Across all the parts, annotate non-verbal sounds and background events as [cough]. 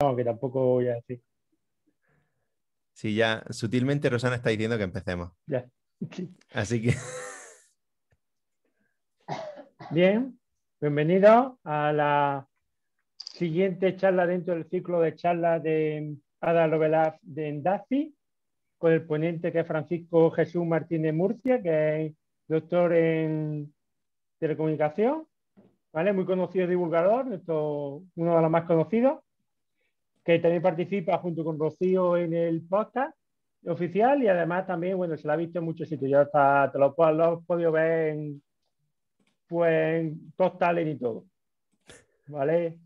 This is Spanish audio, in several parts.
No, que tampoco voy a decir. Sí, ya sutilmente Rosana está diciendo que empecemos. Ya. Así que. [laughs] Bien, bienvenido a la siguiente charla dentro del ciclo de charlas de Ada Lovelaf de Endafi, con el ponente que es Francisco Jesús Martínez Murcia, que es doctor en telecomunicación, ¿vale? Muy conocido divulgador, uno de los más conocidos que también participa junto con Rocío en el podcast oficial y además también, bueno, se la ha visto en muchos sitios. Ya está, te lo, lo podido ver en, pues, en y todo. ¿Vale?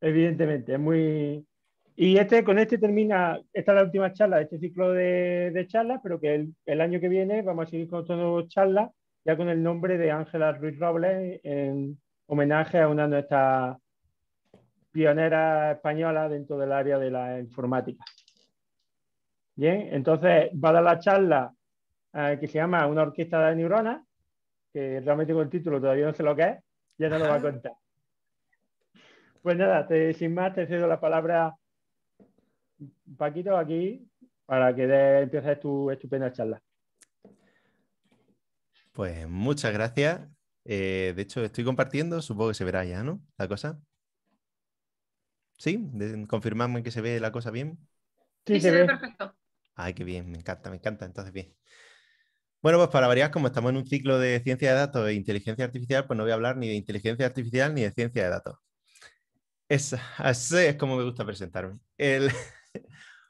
Evidentemente, es muy... Y este, con este termina, esta es la última charla de este ciclo de, charlas, pero que el, año que viene vamos a seguir con otras charlas, ya con el nombre de Ángela Ruiz Robles, en homenaje a una de nuestras pionera española dentro del área de la informática. Bien, entonces va a dar la charla eh, que se llama Una orquesta de neuronas, que realmente con el título todavía no sé lo que es, ya no lo va a contar. Pues nada, sin más te cedo la palabra, Paquito, aquí, para que empieces tu estupenda charla. Pues muchas gracias. Eh, de hecho, estoy compartiendo, supongo que se verá ya, ¿no? La cosa. ¿Sí? ¿Confirmamos que se ve la cosa bien? Sí, se, ve perfecto. Ay, qué bien, me encanta, me encanta. Entonces, bien. Bueno, pues para variar, como estamos en un ciclo de ciencia de datos e inteligencia artificial, pues no voy a hablar ni de inteligencia artificial ni de ciencia de datos. Es, así es como me gusta presentarme. [laughs]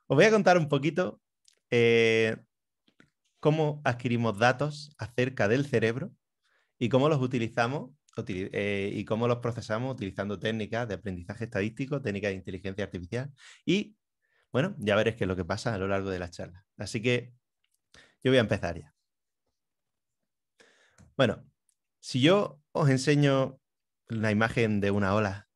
os voy a contar un poquito eh, cómo adquirimos datos acerca del cerebro y cómo los utilizamos eh, y cómo los procesamos utilizando técnicas de aprendizaje estadístico, técnicas de inteligencia artificial y, bueno, ya veréis qué es lo que pasa a lo largo de la charla. Así que yo voy a empezar ya. Bueno, si yo os enseño la imagen de una ola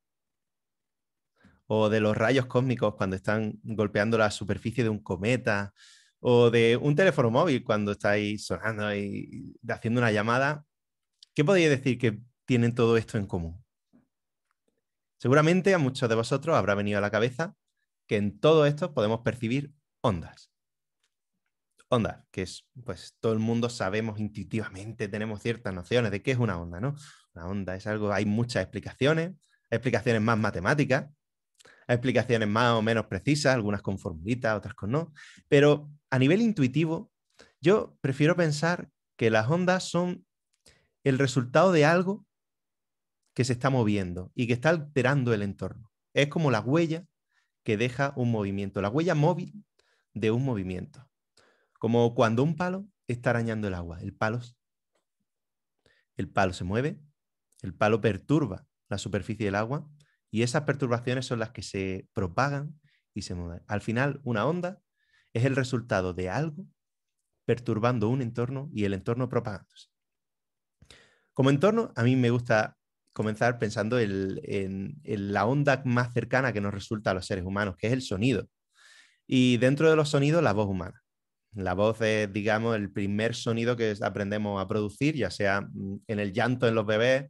o de los rayos cósmicos cuando están golpeando la superficie de un cometa o de un teléfono móvil cuando estáis sonando y haciendo una llamada, ¿qué podéis decir que tienen todo esto en común? Seguramente a muchos de vosotros habrá venido a la cabeza que en todo esto podemos percibir ondas. Ondas, que es, pues todo el mundo sabemos intuitivamente, tenemos ciertas nociones de qué es una onda, ¿no? Una onda es algo, hay muchas explicaciones, explicaciones más matemáticas, explicaciones más o menos precisas, algunas con formulitas, otras con no, pero a nivel intuitivo, yo prefiero pensar que las ondas son el resultado de algo que se está moviendo y que está alterando el entorno. Es como la huella que deja un movimiento, la huella móvil de un movimiento. Como cuando un palo está arañando el agua, el palo, el palo se mueve, el palo perturba la superficie del agua y esas perturbaciones son las que se propagan y se mueven. Al final, una onda es el resultado de algo perturbando un entorno y el entorno propagándose. Como entorno, a mí me gusta comenzar pensando en, la onda más cercana que nos resulta a los seres humanos, que es el sonido. Y dentro de los sonidos, la voz humana. La voz es, digamos, el primer sonido que aprendemos a producir, ya sea mm, en el llanto en los bebés,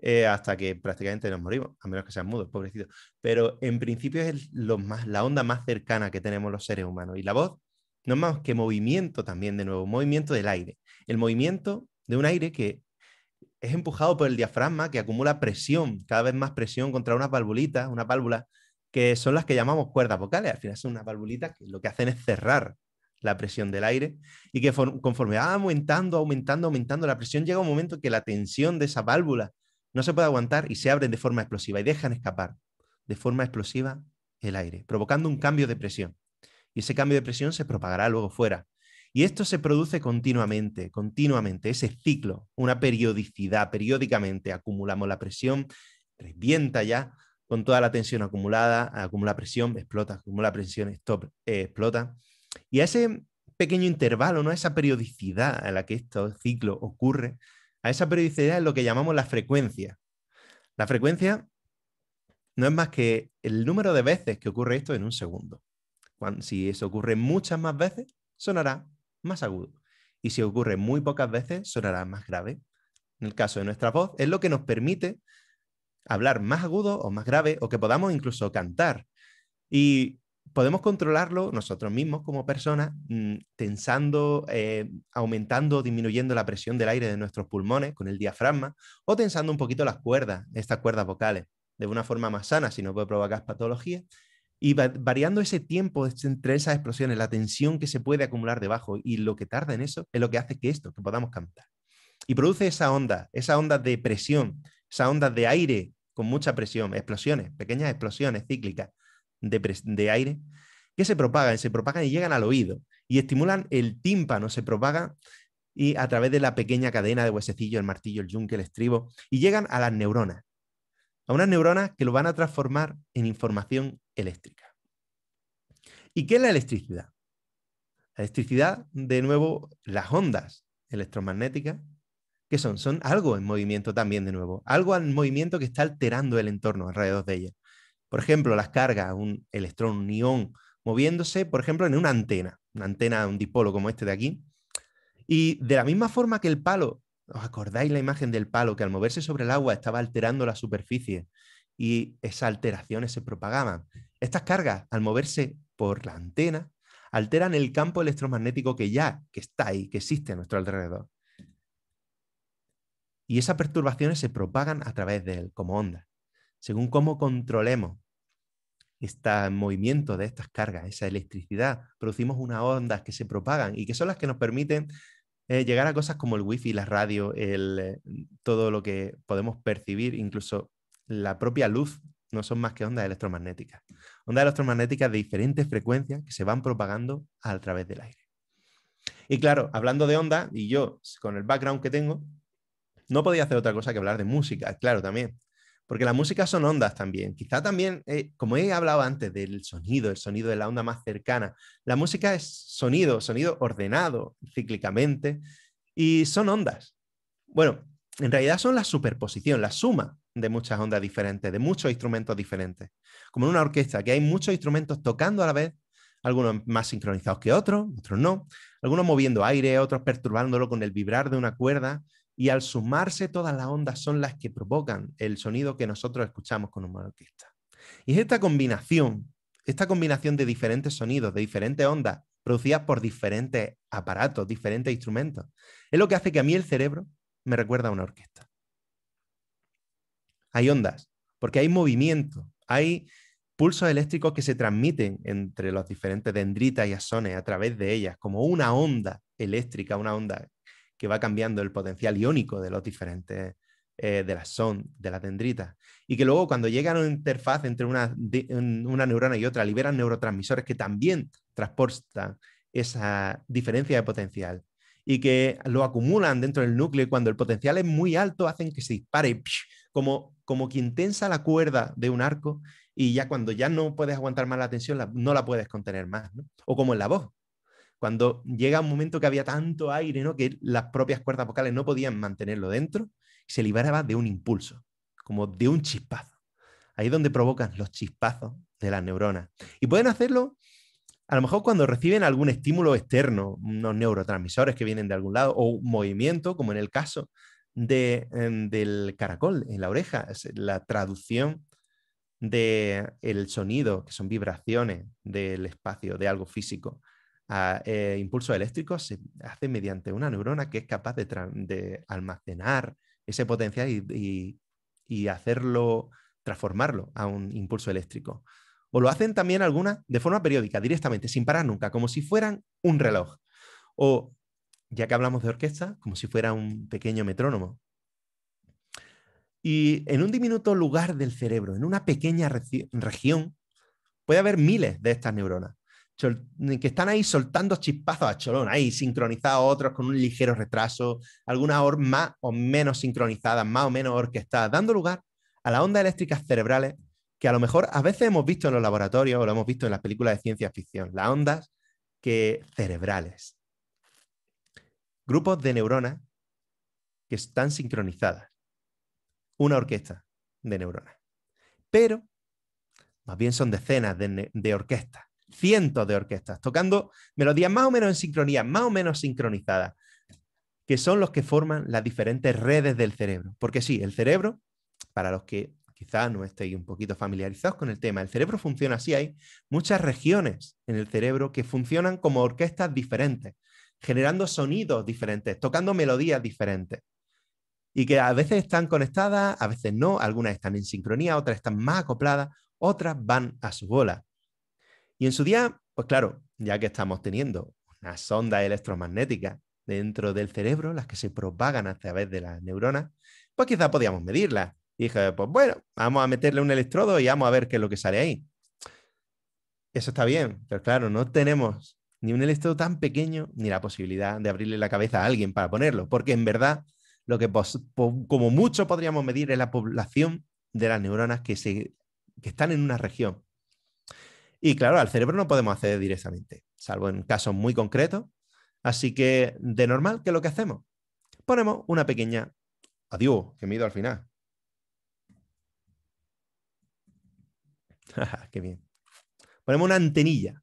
eh, hasta que prácticamente nos morimos, a menos que sean mudos, pobrecitos. Pero en principio es lo más, la onda más cercana que tenemos los seres humanos. Y la voz no es más que movimiento también, de nuevo, movimiento del aire. El movimiento de un aire que es empujado por el diafragma que acumula presión, cada vez más presión contra unas valvulitas, unas válvulas que son las que llamamos cuerdas vocales. Al final son unas valvulitas que lo que hacen es cerrar la presión del aire y que conforme va aumentando, aumentando, aumentando, la presión llega un momento que la tensión de esa válvula no se puede aguantar y se abren de forma explosiva y dejan escapar de forma explosiva el aire, provocando un cambio de presión. Y ese cambio de presión se propagará luego fuera y esto se produce continuamente, continuamente, ese ciclo, una periodicidad, periódicamente acumulamos la presión, revienta ya con toda la tensión acumulada, acumula presión, explota, acumula presión, stop, eh, explota. Y a ese pequeño intervalo, ¿no? a esa periodicidad a la que este ciclo ocurre, a esa periodicidad es lo que llamamos la frecuencia. La frecuencia no es más que el número de veces que ocurre esto en un segundo. si eso ocurre muchas más veces, sonará más agudo. Y si ocurre muy pocas veces, sonará más grave. En el caso de nuestra voz, es lo que nos permite hablar más agudo o más grave, o que podamos incluso cantar. Y podemos controlarlo nosotros mismos como personas, mm, tensando, eh, aumentando o disminuyendo la presión del aire de nuestros pulmones con el diafragma, o tensando un poquito las cuerdas, estas cuerdas vocales, de una forma más sana, si no puede provocar patologías, y variando ese tiempo entre esas explosiones, la tensión que se puede acumular debajo y lo que tarda en eso, es lo que hace que esto, que podamos cantar. Y produce esa onda, esa onda de presión, esa onda de aire con mucha presión, explosiones, pequeñas explosiones cíclicas de, aire, que se propagan, se propagan y llegan al oído y estimulan el tímpano, se propaga y a través de la pequeña cadena de huesecillo, el martillo, el yunque, el estribo, y llegan a las neuronas, a unas neuronas que lo van a transformar en información eléctrica. ¿Y qué es la electricidad? La electricidad, de nuevo, las ondas electromagnéticas, que son? Son algo en movimiento también, de nuevo, algo en movimiento que está alterando el entorno alrededor de ellas. Por ejemplo, las cargas, un electrón, un ión, moviéndose, por ejemplo, en una antena, una antena, un dipolo como este de aquí. Y de la misma forma que el palo, ¿os acordáis la imagen del palo que al moverse sobre el agua estaba alterando la superficie y esas alteraciones se propagaban? Estas cargas, al moverse por la antena, alteran el campo electromagnético que ya que está ahí, que existe a nuestro alrededor. Y esas perturbaciones se propagan a través de él como onda. Según cómo controlemos este movimiento de estas cargas, esa electricidad, producimos unas ondas que se propagan y que son las que nos permiten eh, llegar a cosas como el wifi, la radio, eh, todo lo que podemos percibir, incluso la propia luz no son más que ondas electromagnéticas. Ondas electromagnéticas de diferentes frecuencias que se van propagando a través del aire. Y claro, hablando de ondas, y yo con el background que tengo, no podía hacer otra cosa que hablar de música, claro, también. Porque la música son ondas también. Quizá también, eh, como he hablado antes del sonido, el sonido de la onda más cercana, la música es sonido, sonido ordenado cíclicamente, y son ondas. Bueno, en realidad son la superposición, la suma de muchas ondas diferentes, de muchos instrumentos diferentes. Como en una orquesta, que hay muchos instrumentos tocando a la vez, algunos más sincronizados que otros, otros no, algunos moviendo aire, otros perturbándolo con el vibrar de una cuerda, y al sumarse todas las ondas son las que provocan el sonido que nosotros escuchamos con una orquesta. Y es esta combinación, esta combinación de diferentes sonidos, de diferentes ondas, producidas por diferentes aparatos, diferentes instrumentos, es lo que hace que a mí el cerebro me recuerda a una orquesta hay ondas, porque hay movimiento, hay pulsos eléctricos que se transmiten entre los diferentes dendritas y axones a través de ellas, como una onda eléctrica, una onda que va cambiando el potencial iónico de los diferentes eh, de las son, de la dendritas, y que luego cuando llega a una interfaz entre una, neurona y otra, liberan neurotransmisores que también transportan esa diferencia de potencial y que lo acumulan dentro del núcleo y cuando el potencial es muy alto hacen que se dispare como, quien tensa la cuerda de un arco y ya cuando ya no puedes aguantar más la tensión, no la puedes contener más, O como en la voz, cuando llega un momento que había tanto aire, ¿no? Que las propias cuerdas vocales no podían mantenerlo dentro, se liberaba de un impulso, como de un chispazo. Ahí es donde provocan los chispazos de las neuronas. Y pueden hacerlo a lo mejor cuando reciben algún estímulo externo, unos neurotransmisores que vienen de algún lado, o un movimiento, como en el caso de, em, del caracol en la oreja, es la traducción del el sonido, que son vibraciones del espacio, de algo físico, a impulso eh, impulsos eléctricos, se hace mediante una neurona que es capaz de, almacenar ese potencial y, y hacerlo, transformarlo a un impulso eléctrico. O lo hacen también algunas de forma periódica, directamente, sin parar nunca, como si fueran un reloj. O ya que hablamos de orquesta, como si fuera un pequeño metrónomo. Y en un diminuto lugar del cerebro, en una pequeña región, puede haber miles de estas neuronas que están ahí soltando chispazos a cholón, ahí sincronizados otros con un ligero retraso, algunas más o menos sincronizadas, más o menos orquestadas, dando lugar a las ondas eléctricas cerebrales que a lo mejor a veces hemos visto en los laboratorios o lo hemos visto en las películas de ciencia ficción, las ondas que, cerebrales grupos de neuronas que están sincronizadas. Una orquesta de neuronas. Pero, más bien son decenas de, orquestas, cientos de orquestas, tocando melodías más o menos en sincronía, más o menos sincronizadas, que son los que forman las diferentes redes del cerebro. Porque sí, el cerebro, para los que quizás no estéis un poquito familiarizados con el tema, el cerebro funciona así, hay muchas regiones en el cerebro que funcionan como orquestas diferentes, generando sonidos diferentes, tocando melodías diferentes. Y que a veces están conectadas, a veces no, algunas están en sincronía, otras están más acopladas, otras van a su bola. Y en su día, pues claro, ya que estamos teniendo unas sonda electromagnéticas dentro del cerebro, las que se propagan a través de las neuronas, pues quizá podíamos medirlas. Y dije, pues bueno, vamos a meterle un electrodo y vamos a ver qué es lo que sale ahí. Eso está bien, pero claro, no tenemos ni un electrodo tan pequeño, ni la posibilidad de abrirle la cabeza a alguien para ponerlo, porque en verdad lo que como mucho podríamos medir es la población de las neuronas que, están en una región. Y claro, al cerebro no podemos acceder directamente, salvo en casos muy concretos. Así que, de normal, ¿qué es lo que hacemos? Ponemos una pequeña... Adiós, que me he ido al final. [laughs] Qué bien. Ponemos una antenilla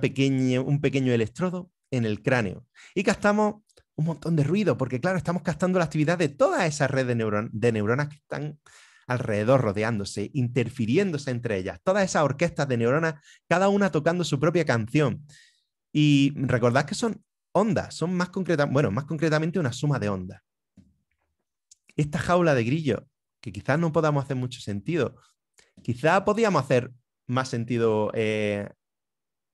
pequeña, un pequeño electrodo en el cráneo y gastamos un montón de ruido, porque claro, estamos gastando la actividad de toda esa red de, de neuronas que están alrededor, rodeándose, interfiriéndose entre ellas, todas esas orquestas de neuronas, cada una tocando su propia canción. Y recordad que son ondas, son más, concretas bueno, más concretamente una suma de ondas. Esta jaula de grillo, que quizás no podamos hacer mucho sentido, quizás podíamos hacer más sentido eh,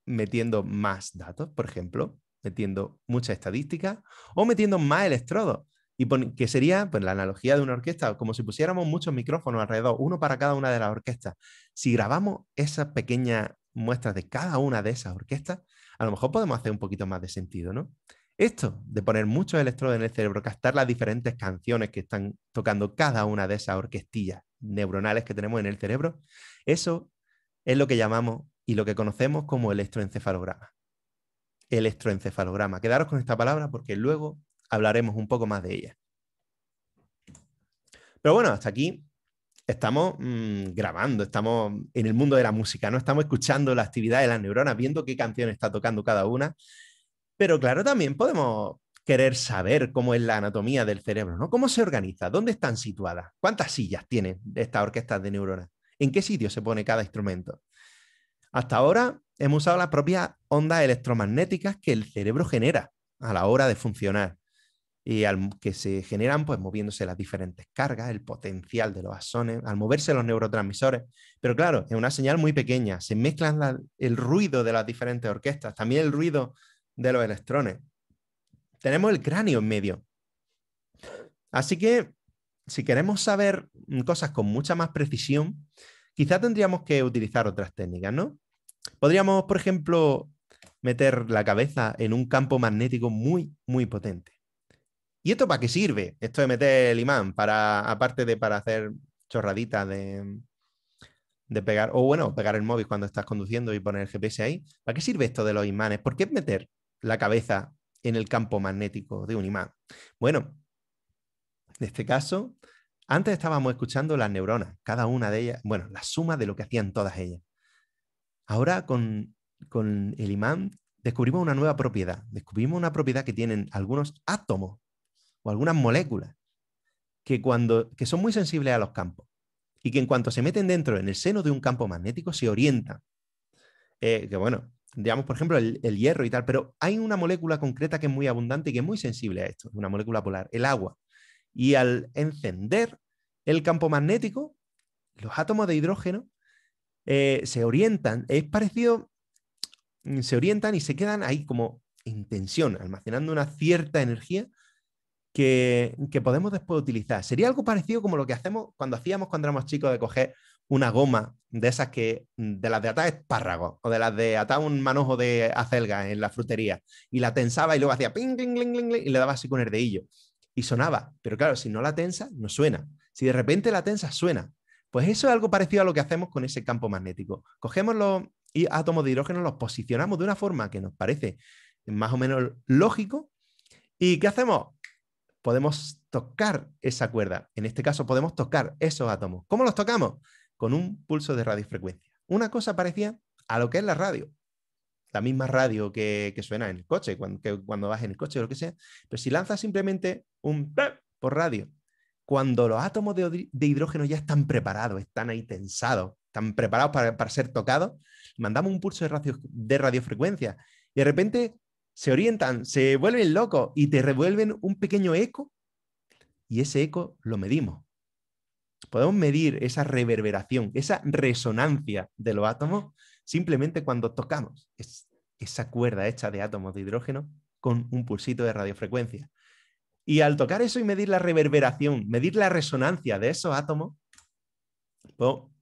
metiendo más datos, por ejemplo, metiendo mucha estadística o metiendo más electrodos. Y que sería pues, la analogía de una orquesta, como si pusiéramos muchos micrófonos alrededor, uno para cada una de las orquestas. Si grabamos esas pequeñas muestras de cada una de esas orquestas, a lo mejor podemos hacer un poquito más de sentido, ¿no? Esto de poner muchos electrodos en el cerebro, captar las diferentes canciones que están tocando cada una de esas orquestillas neuronales que tenemos en el cerebro, eso es lo que llamamos y lo que conocemos como electroencefalograma. Electroencefalograma. Quedaros con esta palabra porque luego hablaremos un poco más de ella. Pero bueno, hasta aquí estamos mm, grabando, estamos en el mundo de la música, ¿no? Estamos escuchando la actividad de las neuronas, viendo qué canción está tocando cada una. Pero claro, también podemos querer saber cómo es la anatomía del cerebro, ¿no? ¿Cómo se organiza? ¿Dónde están situadas? ¿Cuántas sillas tienen estas orquesta de neuronas? ¿En qué sitio se pone cada instrumento? Hasta ahora hemos usado las propias ondas electromagnéticas que el cerebro genera a la hora de funcionar y que se generan pues moviéndose las diferentes cargas, el potencial de los axones, al moverse los neurotransmisores. Pero claro, es una señal muy pequeña, se mezclan el ruido de las diferentes orquestas, también el ruido de los electrones. Tenemos el cráneo en medio. Así que si queremos saber mm, cosas con mucha más precisión, quizá tendríamos que utilizar otras técnicas, ¿no? Podríamos, por ejemplo, meter la cabeza en un campo magnético muy, muy potente. ¿Y esto para qué sirve? Esto de meter el imán, para, aparte de para hacer chorraditas de, de pegar, o bueno, pegar el móvil cuando estás conduciendo y poner el GPS ahí. ¿Para qué sirve esto de los imanes? ¿Por qué meter la cabeza en el campo magnético de un imán? Bueno, en este caso, antes estábamos escuchando las neuronas, cada una de ellas, bueno, la suma de lo que hacían todas ellas. Ahora con, el imán descubrimos una nueva propiedad, descubrimos una propiedad que tienen algunos átomos o algunas moléculas que, cuando, son muy sensibles a los campos y que en cuanto se meten dentro, en el seno de un campo magnético, se orientan. Eh, que bueno, digamos, por ejemplo, el, el, hierro y tal, pero hay una molécula concreta que es muy abundante y que es muy sensible a esto, una molécula polar, el agua. Y al encender el campo magnético, los átomos de hidrógeno eh, se orientan, es parecido, mm, se orientan y se quedan ahí como en tensión, almacenando una cierta energía que, podemos después utilizar. Sería algo parecido como lo que hacemos cuando hacíamos cuando éramos chicos de coger una goma de esas que, mm, de las de atar espárragos o de las de atar un manojo de acelga en la frutería y la tensaba y luego hacía ping, ping, ping, ping, y le daba así con el dedillo y sonaba. Pero claro, si no la tensa, no suena. Si de repente la tensa, suena. Pues eso es algo parecido a lo que hacemos con ese campo magnético. Cogemos los átomos de hidrógeno, los posicionamos de una forma que nos parece más o menos lógico. ¿Y qué hacemos? Podemos tocar esa cuerda. En este caso, podemos tocar esos átomos. ¿Cómo los tocamos? Con un pulso de radiofrecuencia. Una cosa parecida a lo que es la radio. La misma radio que, suena en el coche, cuando, cuando vas en el coche o lo que sea. Pero si lanzas simplemente un por radio cuando los átomos de, hidrógeno ya están preparados, están ahí tensados, están preparados para, ser tocados, mandamos un pulso de, radiofrecuencia y de repente se orientan, se vuelven locos y te revuelven un pequeño eco y ese eco lo medimos. Podemos medir esa reverberación, esa resonancia de los átomos simplemente cuando tocamos esa cuerda hecha de átomos de hidrógeno con un pulsito de radiofrecuencia. Y al tocar eso y medir la reverberación, medir la resonancia de esos átomos,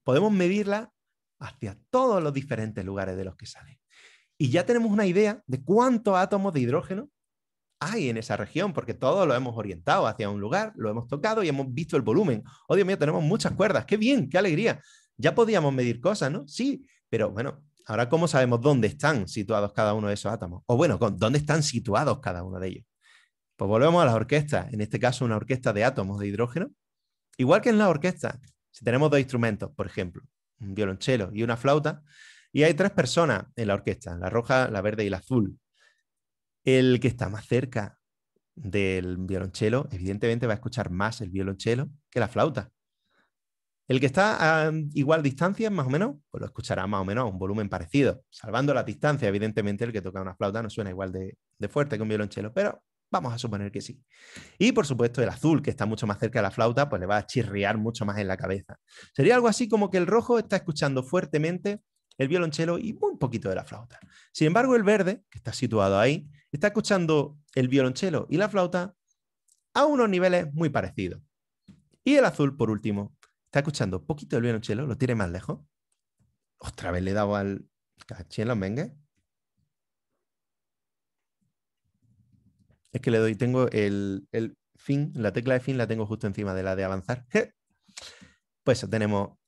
podemos medirla hacia todos los diferentes lugares de los que sale. Y ya tenemos una idea de cuántos átomos de hidrógeno hay en esa región, porque todos lo hemos orientado hacia un lugar, lo hemos tocado y hemos visto el volumen. Oh, Dios mío, tenemos muchas cuerdas, qué bien, qué alegría. Ya podíamos medir cosas, ¿no? Sí, pero bueno, ahora cómo sabemos dónde están situados cada uno de esos átomos, o bueno, dónde están situados cada uno de ellos. Pues volvemos a las orquestas, en este caso una orquesta de átomos de hidrógeno. Igual que en la orquesta, si tenemos dos instrumentos, por ejemplo, un violonchelo y una flauta, y hay tres personas en la orquesta, la roja, la verde y la azul. El que está más cerca del violonchelo, evidentemente va a escuchar más el violonchelo que la flauta. El que está a igual distancia, más o menos, pues lo escuchará más o menos a un volumen parecido, salvando la distancia, Evidentemente, el que toca una flauta no suena igual de, de fuerte que un violonchelo, pero Vamos a suponer que sí. Y por supuesto el azul, que está mucho más cerca de la flauta, pues le va a chirriar mucho más en la cabeza. Sería algo así como que el rojo está escuchando fuertemente el violonchelo y muy poquito de la flauta. Sin embargo, el verde, que está situado ahí, está escuchando el violonchelo y la flauta a unos niveles muy parecidos. Y el azul, por último, está escuchando poquito el violonchelo, lo tiene más lejos. Otra vez le he dado al caché en los mengues Es que le doy, tengo el, fin, la tecla de fin la tengo justo encima de la de avanzar. pues tenemos,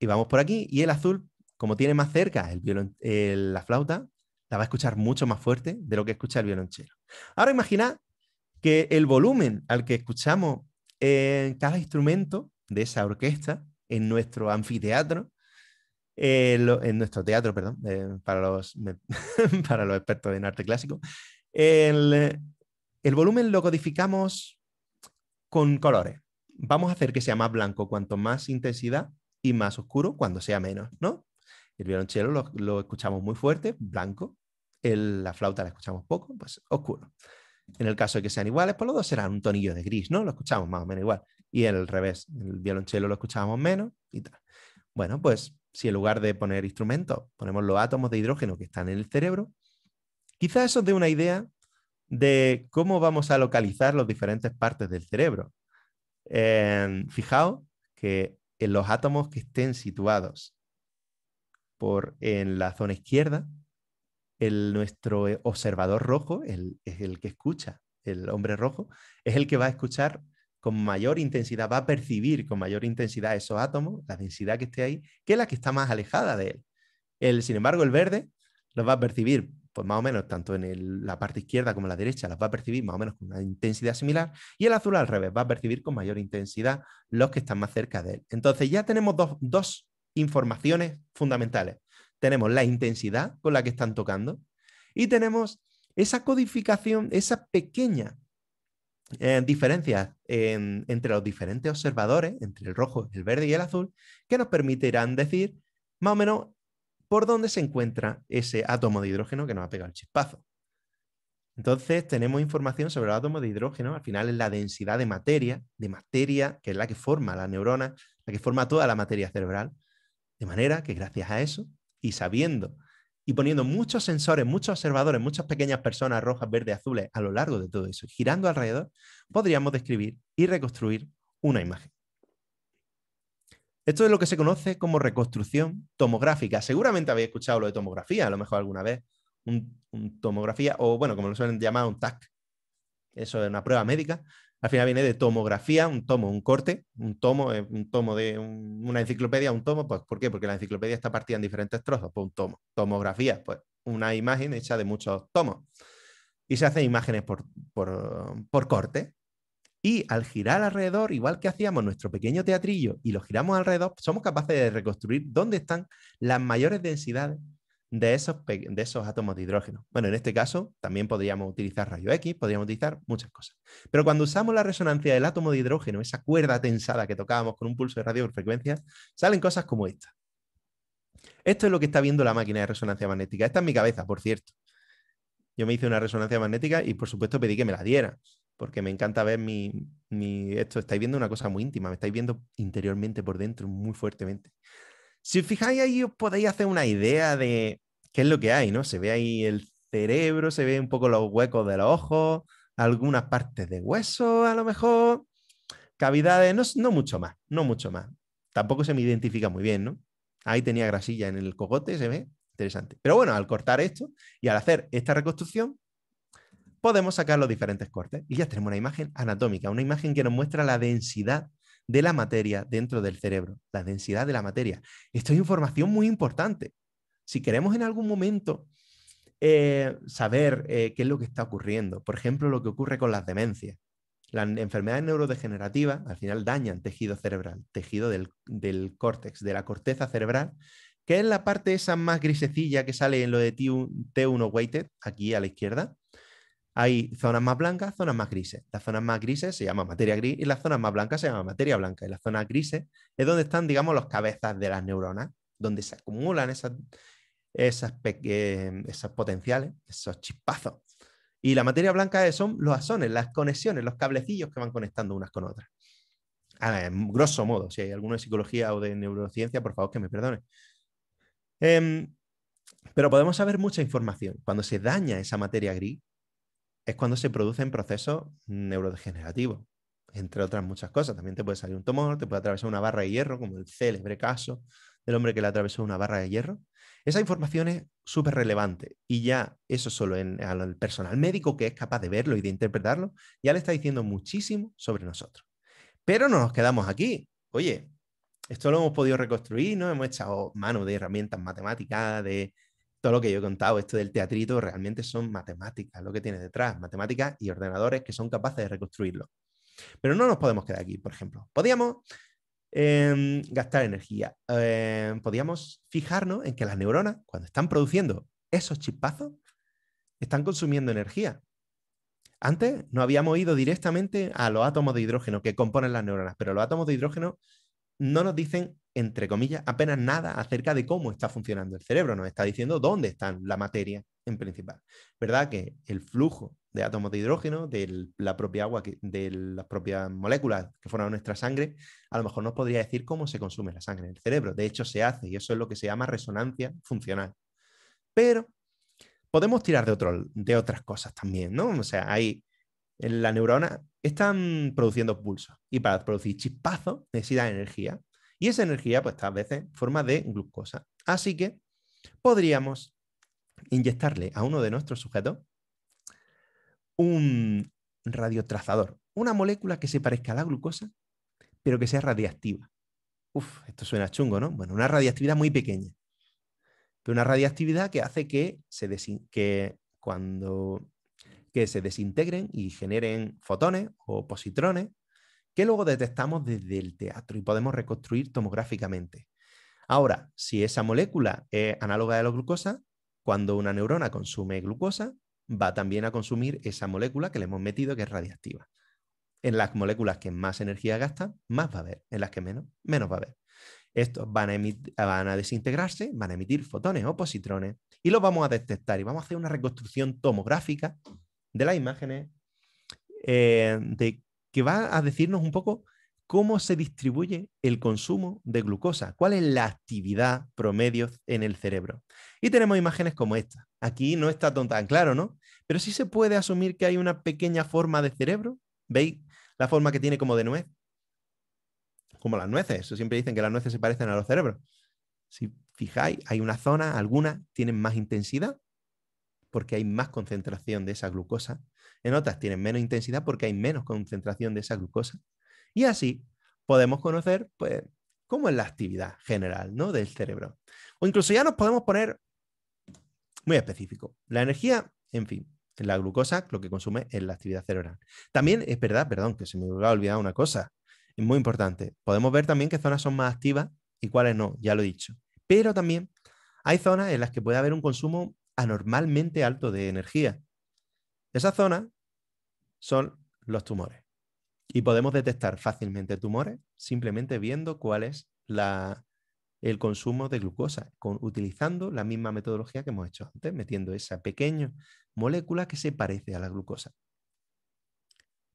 y vamos por aquí, y el azul, como tiene más cerca el la flauta, la va a escuchar mucho más fuerte de lo que escucha el violonchelo. Ahora imagina que el volumen al que escuchamos en eh, cada instrumento de esa orquesta, en nuestro anfiteatro, eh, en nuestro teatro, perdón, eh, [laughs] para los expertos en arte clásico, el, volumen lo codificamos con colores. Vamos a hacer que sea más blanco cuanto más intensidad y más oscuro cuando sea menos, ¿no? El violonchelo lo, escuchamos muy fuerte, blanco. la flauta la escuchamos poco, pues oscuro. En el caso de que sean iguales, pues los dos serán un tonillo de gris, ¿no? Lo escuchamos más o menos igual. Y el revés, el violonchelo lo escuchamos menos y tal. Bueno, pues si en lugar de poner instrumentos ponemos los átomos de hidrógeno que están en el cerebro, Quizás eso dé una idea de cómo vamos a localizar las diferentes partes del cerebro. Em, fijaos que en los átomos que estén situados por en la zona izquierda, el, nuestro eh, observador rojo, el, es el que escucha, el hombre rojo, es el que va a escuchar con mayor intensidad, va a percibir con mayor intensidad esos átomos, la densidad que esté ahí, que es la que está más alejada de él. El, sin embargo, el verde los va a percibir pues más o menos tanto en la parte izquierda como en la derecha las va a percibir más o menos con una intensidad similar y el azul al revés va a percibir con mayor intensidad los que están más cerca de él. Entonces ya tenemos dos, informaciones fundamentales. Tenemos la intensidad con la que están tocando y tenemos esa codificación, esa pequeña eh, diferencia entre los diferentes observadores, entre el rojo, el verde y el azul, que nos permitirán decir más o menos por dónde se encuentra ese átomo de hidrógeno que nos ha pegado el chispazo. Entonces tenemos información sobre el átomo de hidrógeno, al final es la densidad de materia, de materia que es la que forma la neurona, la que forma toda la materia cerebral. De manera que gracias a eso y sabiendo y poniendo muchos sensores, muchos observadores, muchas pequeñas personas rojas, verdes, azules a lo largo de todo eso, girando alrededor, podríamos describir y reconstruir una imagen. Esto es lo que se conoce como reconstrucción tomográfica. Seguramente habéis escuchado lo de tomografía, a lo mejor alguna vez. Un, tomografía, o bueno, como lo suelen llamar, un TAC. Eso es una prueba médica. Al final viene de tomografía, un tomo, un corte, un tomo, eh, un tomo de una enciclopedia, un tomo, pues ¿por qué? Porque la enciclopedia está partida en diferentes trozos, pues un tomo. Tomografía, pues una imagen hecha de muchos tomos. Y se hacen imágenes por, por corte. Y al girar alrededor, igual que hacíamos nuestro pequeño teatrillo y lo giramos alrededor, somos capaces de reconstruir dónde están las mayores densidades de esos, de esos átomos de hidrógeno. Bueno, en este caso también podríamos utilizar rayo X, podríamos utilizar muchas cosas. Pero cuando usamos la resonancia del átomo de hidrógeno, esa cuerda tensada que tocábamos con un pulso de radiofrecuencia, salen cosas como esta. Esto es lo que está viendo la máquina de resonancia magnética. Esta es mi cabeza, por cierto yo me hice una resonancia magnética y por supuesto pedí que me la diera, porque me encanta ver mi, esto, estáis viendo una cosa muy íntima, me estáis viendo interiormente por dentro muy fuertemente. Si os fijáis ahí os podéis hacer una idea de qué es lo que hay, ¿no? Se ve ahí el cerebro, se ve un poco los huecos de los ojos, algunas partes de hueso a lo mejor, cavidades, no, no mucho más, no mucho más. Tampoco se me identifica muy bien, ¿no? Ahí tenía grasilla en el cogote, se ve, Interesante. Pero bueno, al cortar esto y al hacer esta reconstrucción, podemos sacar los diferentes cortes y ya tenemos una imagen anatómica, una imagen que nos muestra la densidad de la materia dentro del cerebro, la densidad de la materia. Esto es información muy importante. Si queremos en algún momento eh, saber eh, qué es lo que está ocurriendo, por ejemplo, lo que ocurre con las demencias. Las enfermedades neurodegenerativas al final dañan tejido cerebral, tejido del, del córtex, de la corteza cerebral, que es la parte esa más grisecilla que sale en lo de T1 weighted, aquí a la izquierda. Hay zonas más blancas, zonas más grises. Las zonas más grises se llama materia gris y las zonas más blancas se llama materia blanca. Y las zonas grises es donde están, digamos, las cabezas de las neuronas, donde se acumulan esas, esas, eh, esos potenciales, esos chispazos. Y la materia blanca son los asones, las conexiones, los cablecillos que van conectando unas con otras. En grosso modo, si hay alguno de psicología o de neurociencia, por favor que me perdone. Em, pero podemos saber mucha información. Cuando se daña esa materia gris, es cuando se producen procesos neurodegenerativos, entre otras muchas cosas. También te puede salir un tumor, te puede atravesar una barra de hierro, como el célebre caso del hombre que le atravesó una barra de hierro. Esa información es súper relevante y ya eso solo en, al personal médico que es capaz de verlo y de interpretarlo, ya le está diciendo muchísimo sobre nosotros. Pero no nos quedamos aquí. Oye, esto lo hemos podido reconstruir, ¿no? Hemos echado mano de herramientas matemáticas, de todo lo que yo he contado, esto del teatrito, realmente son matemáticas, lo que tiene detrás, matemáticas y ordenadores que son capaces de reconstruirlo. Pero no nos podemos quedar aquí, por ejemplo. Podíamos em, gastar energía, em, podíamos fijarnos en que las neuronas, cuando están produciendo esos chispazos, están consumiendo energía. Antes no habíamos ido directamente a los átomos de hidrógeno que componen las neuronas, pero los átomos de hidrógeno no nos dicen, entre comillas, apenas nada acerca de cómo está funcionando el cerebro, nos está diciendo dónde está la materia en principal. ¿Verdad que el flujo de átomos de hidrógeno, de la propia agua, de las propias moléculas que forman nuestra sangre, a lo mejor nos podría decir cómo se consume la sangre en el cerebro. De hecho, se hace y eso es lo que se llama resonancia funcional. Pero podemos tirar de, de otras cosas también, ¿no? O sea, hay la neurona están produciendo pulsos y para producir chispazos necesitan energía. Y esa energía, pues, a veces en forma de glucosa. Así que podríamos inyectarle a uno de nuestros sujetos un radiotrazador, una molécula que se parezca a la glucosa, pero que sea radiactiva. Uf, esto suena chungo, ¿no? Bueno, una radiactividad muy pequeña. Pero una radiactividad que hace que, se que cuando que se desintegren y generen fotones o positrones que luego detectamos desde el teatro y podemos reconstruir tomográficamente. Ahora, si esa molécula es análoga de la glucosa, cuando una neurona consume glucosa, va también a consumir esa molécula que le hemos metido que es radiactiva. En las moléculas que más energía gastan, más va a haber, en las que menos, menos va a haber. Estos van a, van a desintegrarse, van a emitir fotones o positrones y los vamos a detectar y vamos a hacer una reconstrucción tomográfica de las imágenes, eh, de, que va a decirnos un poco cómo se distribuye el consumo de glucosa, cuál es la actividad promedio en el cerebro. Y tenemos imágenes como esta. Aquí no está tan claro, ¿no? Pero sí se puede asumir que hay una pequeña forma de cerebro. ¿Veis la forma que tiene como de nuez? Como las nueces. Eso siempre dicen que las nueces se parecen a los cerebros. Si fijáis, hay una zona, algunas tienen más intensidad porque hay más concentración de esa glucosa, en otras tienen menos intensidad porque hay menos concentración de esa glucosa. Y así podemos conocer pues, cómo es la actividad general ¿no? del cerebro. O incluso ya nos podemos poner muy específico. La energía, en fin, la glucosa lo que consume es la actividad cerebral. También es verdad, perdón, que se me hubiera olvidado una cosa, es muy importante. Podemos ver también qué zonas son más activas y cuáles no, ya lo he dicho. Pero también hay zonas en las que puede haber un consumo anormalmente alto de energía. Esa zona son los tumores. Y podemos detectar fácilmente tumores simplemente viendo cuál es la, el consumo de glucosa, con, utilizando la misma metodología que hemos hecho antes, metiendo esa pequeña molécula que se parece a la glucosa.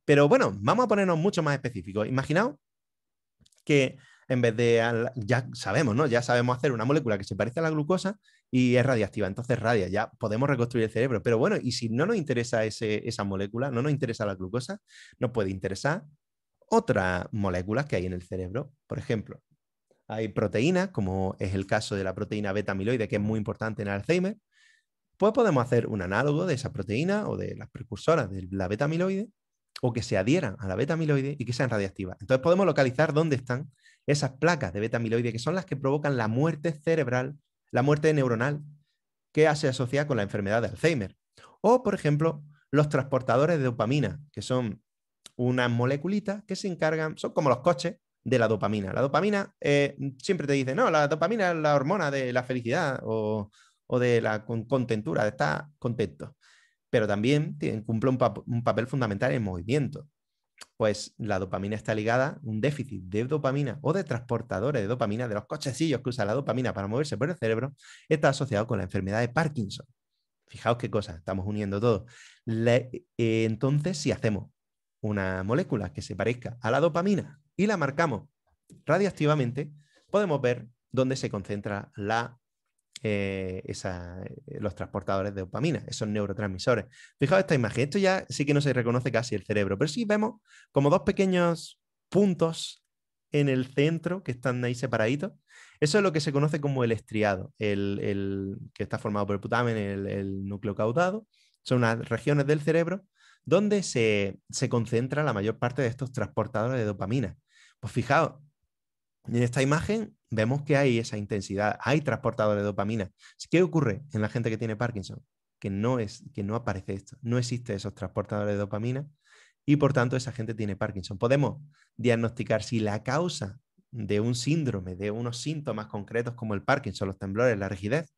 Pero bueno, vamos a ponernos mucho más específicos. Imaginaos que en vez de, ya sabemos, ¿no? Ya sabemos hacer una molécula que se parece a la glucosa y es radiactiva, entonces radia, ya podemos reconstruir el cerebro. Pero bueno, y si no nos interesa esa molécula, no nos interesa la glucosa, nos puede interesar otras moléculas que hay en el cerebro. Por ejemplo, hay proteínas, como es el caso de la proteína beta amiloide, que es muy importante en Alzheimer, pues podemos hacer un análogo de esa proteína o de las precursoras de la beta amiloide o que se adhieran a la beta amiloide y que sean radiactivas. Entonces podemos localizar dónde están esas placas de beta amiloide que son las que provocan la muerte cerebral la muerte neuronal, que se asocia con la enfermedad de Alzheimer. O, por ejemplo, los transportadores de dopamina, que son unas moleculitas que se encargan, son como los coches de la dopamina. La dopamina eh, siempre te dice, no, la dopamina es la hormona de la felicidad o, de la contentura, de estar contento. Pero también cumple un, un papel fundamental en el movimiento pues la dopamina está ligada, un déficit de dopamina o de transportadores de dopamina, de los cochecillos que usa la dopamina para moverse por el cerebro, está asociado con la enfermedad de Parkinson. Fijaos qué cosa, estamos uniendo todo. Eh, entonces, si hacemos una molécula que se parezca a la dopamina y la marcamos radioactivamente, podemos ver dónde se concentra la eh, eh, los transportadores de dopamina, esos neurotransmisores. Fijaos esta imagen, esto ya sí que no se reconoce casi el cerebro, pero sí vemos como dos pequeños puntos en el centro que están ahí separaditos. Eso es lo que se conoce como el estriado, el, que está formado por el putamen, el, núcleo caudado. Son unas regiones del cerebro donde se, se, concentra la mayor parte de estos transportadores de dopamina. Pues fijaos, en esta imagen vemos que hay esa intensidad, hay transportadores de dopamina. ¿Qué ocurre en la gente que tiene Parkinson? Que no, es, que no aparece esto, no existen esos transportadores de dopamina y por tanto esa gente tiene Parkinson. Podemos diagnosticar si la causa de un síndrome, de unos síntomas concretos como el Parkinson, los temblores, la rigidez,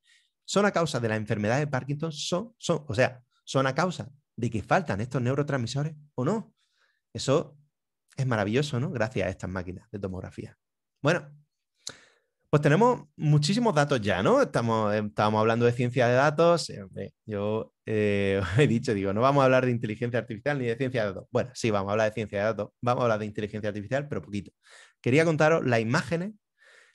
son a causa de la enfermedad de Parkinson, son, o sea, son a causa de que faltan estos neurotransmisores o no. Eso es maravilloso, ¿no? Gracias a estas máquinas de tomografía. Bueno, pues tenemos muchísimos datos ya, ¿no? Estamos, eh, estábamos hablando de ciencia de datos. Eh, yo eh, [laughs] he dicho, digo, no vamos a hablar de inteligencia artificial ni de ciencia de datos. Bueno, sí, vamos a hablar de ciencia de datos, vamos a hablar de inteligencia artificial, pero poquito. Quería contaros las imágenes,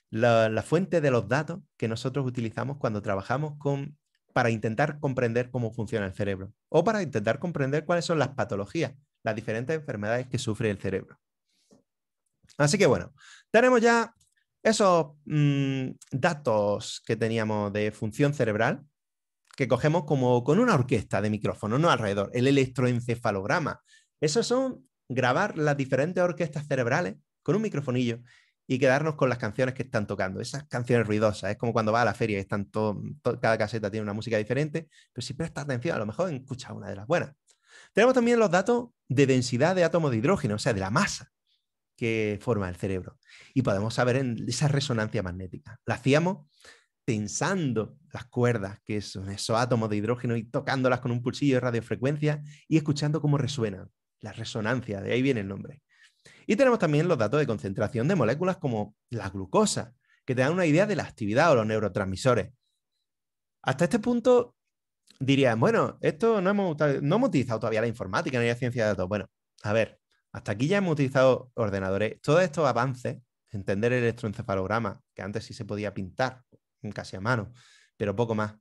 la, fuente de los datos que nosotros utilizamos cuando trabajamos con, para intentar comprender cómo funciona el cerebro o para intentar comprender cuáles son las patologías, las diferentes enfermedades que sufre el cerebro. Así que bueno, tenemos ya esos mm, datos que teníamos de función cerebral, que cogemos como con una orquesta de micrófono, no alrededor, el electroencefalograma. Esos son grabar las diferentes orquestas cerebrales con un microfonillo y quedarnos con las canciones que están tocando, esas canciones ruidosas. Es como cuando vas a la feria y están cada caseta tiene una música diferente, pero si prestas atención, a lo mejor escuchas una de las buenas. Tenemos también los datos de densidad de átomos de hidrógeno, o sea, de la masa que forma el cerebro. Y podemos saber en esa resonancia magnética. La hacíamos tensando las cuerdas, que son esos átomos de hidrógeno, y tocándolas con un pulsillo de radiofrecuencia y escuchando cómo resuenan, la resonancia, de ahí viene el nombre. Y tenemos también los datos de concentración de moléculas como la glucosa, que te dan una idea de la actividad o los neurotransmisores. Hasta este punto dirían, bueno, esto no hemos, no hemos utilizado todavía la informática ni la ciencia de datos. Bueno, a ver, hasta aquí ya hemos utilizado ordenadores. Todos estos avances, entender el electroencefalograma, que antes sí se podía pintar casi a mano, pero poco más.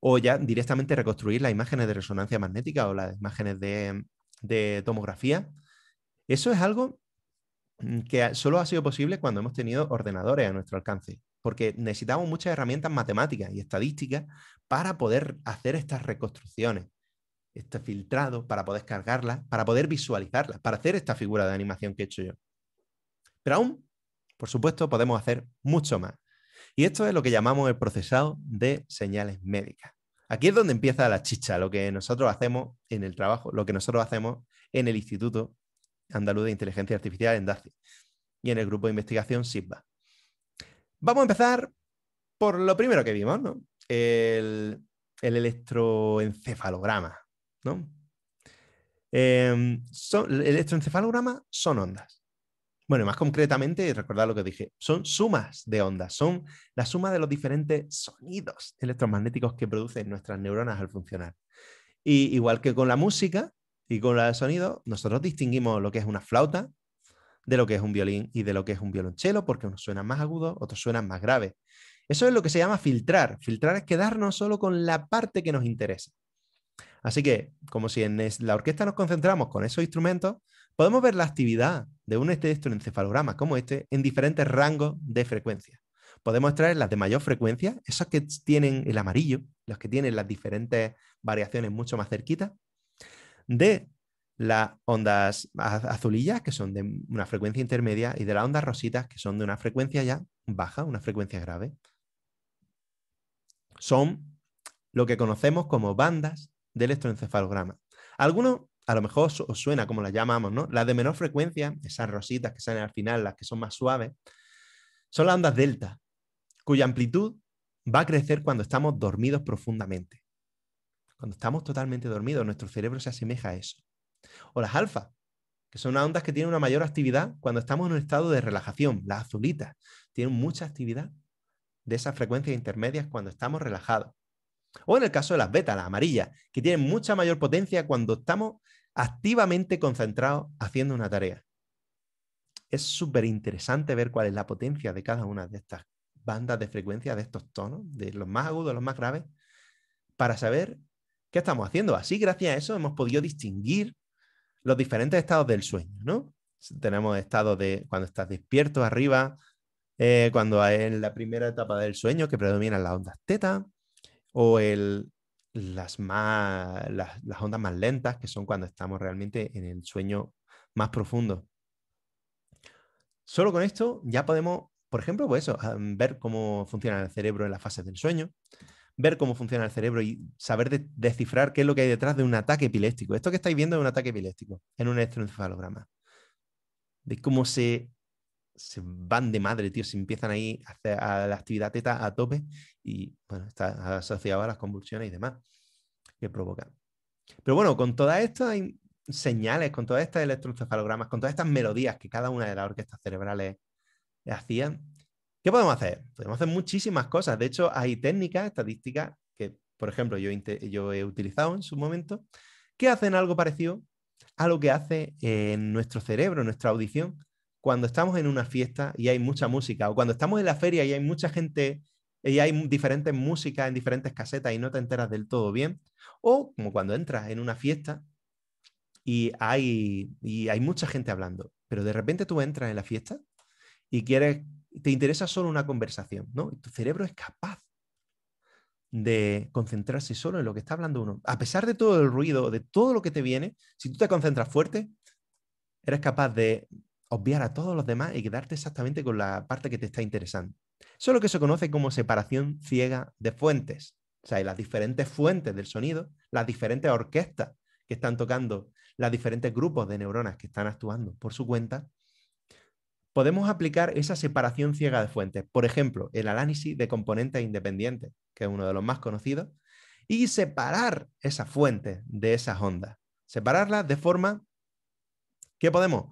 O ya directamente reconstruir las imágenes de resonancia magnética o las imágenes de, tomografía. Eso es algo mm, que solo ha sido posible cuando hemos tenido ordenadores a nuestro alcance, porque necesitamos muchas herramientas matemáticas y estadísticas para poder hacer estas reconstrucciones está filtrado para poder cargarla, para poder visualizarla, para hacer esta figura de animación que he hecho yo. Pero aún, por supuesto, podemos hacer mucho más. Y esto es lo que llamamos el procesado de señales médicas. Aquí es donde empieza la chicha, lo que nosotros hacemos en el trabajo, lo que nosotros hacemos en el Instituto Andaluz de Inteligencia Artificial, en DACI, y en el grupo de investigación sibba. Vamos a empezar por lo primero que vimos, ¿no? el electroencefalograma. Em, son, el electroencefalograma son ondas. Bueno, más concretamente, recordad lo que dije, son sumas de ondas, son la suma de los diferentes sonidos electromagnéticos que producen nuestras neuronas al funcionar. Y igual que con la música y con el sonido, nosotros distinguimos lo que es una flauta de lo que es un violín y de lo que es un violonchelo, porque unos suenan más agudos, otros suenan más graves. Eso es lo que se llama filtrar. Filtrar es quedarnos solo con la parte que nos interesa. Así que, como si en la orquesta nos concentramos con esos instrumentos, podemos ver la actividad de un electroencefalograma este como este en diferentes rangos de frecuencia. Podemos extraer las de mayor frecuencia, esas que tienen el amarillo, las que tienen las diferentes variaciones mucho más cerquitas, de las ondas azulillas, que son de una frecuencia intermedia, y de las ondas rositas, que son de una frecuencia ya baja, una frecuencia grave. Son lo que conocemos como bandas del electroencefalograma. Algunos, a lo mejor os suena como las llamamos, ¿no? Las de menor frecuencia, esas rositas que salen al final, las que son más suaves, son las ondas delta, cuya amplitud va a crecer cuando estamos dormidos profundamente. Cuando estamos totalmente dormidos, nuestro cerebro se asemeja a eso. O las alfa, que son las ondas que tienen una mayor actividad cuando estamos en un estado de relajación. Las azulitas tienen mucha actividad de esas frecuencias intermedias cuando estamos relajados. O en el caso de las betas, las amarillas, que tienen mucha mayor potencia cuando estamos activamente concentrados haciendo una tarea. Es súper interesante ver cuál es la potencia de cada una de estas bandas de frecuencia, de estos tonos, de los más agudos los más graves, para saber qué estamos haciendo. Así, gracias a eso, hemos podido distinguir los diferentes estados del sueño, ¿no? Tenemos estados de cuando estás despierto arriba, eh, cuando en la primera etapa del sueño que predominan las ondas teta, o el, las, las, ondas más lentas, que son cuando estamos realmente en el sueño más profundo. Solo con esto ya podemos, por ejemplo, pues ah, ver cómo funciona el cerebro en las fases del sueño, ver cómo funciona el cerebro y saber descifrar qué es lo que hay detrás de un ataque epiléptico. Esto que estáis viendo es un ataque epiléptico en un electroencefalograma. de cómo se, se van de madre, tío, se empiezan ahí a, hacer la actividad teta a tope y bueno, está asociado a las convulsiones y demás que provocan. Pero bueno, con todas estas señales, con todas estas electroencefalogramas, con todas estas melodías que cada una de las orquestas cerebrales hacían, ¿qué podemos hacer? Podemos hacer muchísimas cosas. De hecho, hay técnicas estadísticas que, por ejemplo, yo, yo he utilizado en su momento, que hacen algo parecido a lo que hace eh, en nuestro cerebro, nuestra audición, cuando estamos en una fiesta y hay mucha música, o cuando estamos en la feria y hay mucha gente y hay diferentes músicas en diferentes casetas y no te enteras del todo bien, o como cuando entras en una fiesta y hay, y hay mucha gente hablando, pero de repente tú entras en la fiesta y quieres, te interesa solo una conversación, ¿no? tu cerebro es capaz de concentrarse solo en lo que está hablando uno. A pesar de todo el ruido, de todo lo que te viene, si tú te concentras fuerte, eres capaz de obviar a todos los demás y quedarte exactamente con la parte que te está interesando. Eso lo que se conoce como separación ciega de fuentes. O sea, hay las diferentes fuentes del sonido, las diferentes orquestas que están tocando, los diferentes grupos de neuronas que están actuando por su cuenta, podemos aplicar esa separación ciega de fuentes. Por ejemplo, el análisis de componentes independientes, que es uno de los más conocidos, y separar esa fuente de esas ondas. Separarlas de forma que podemos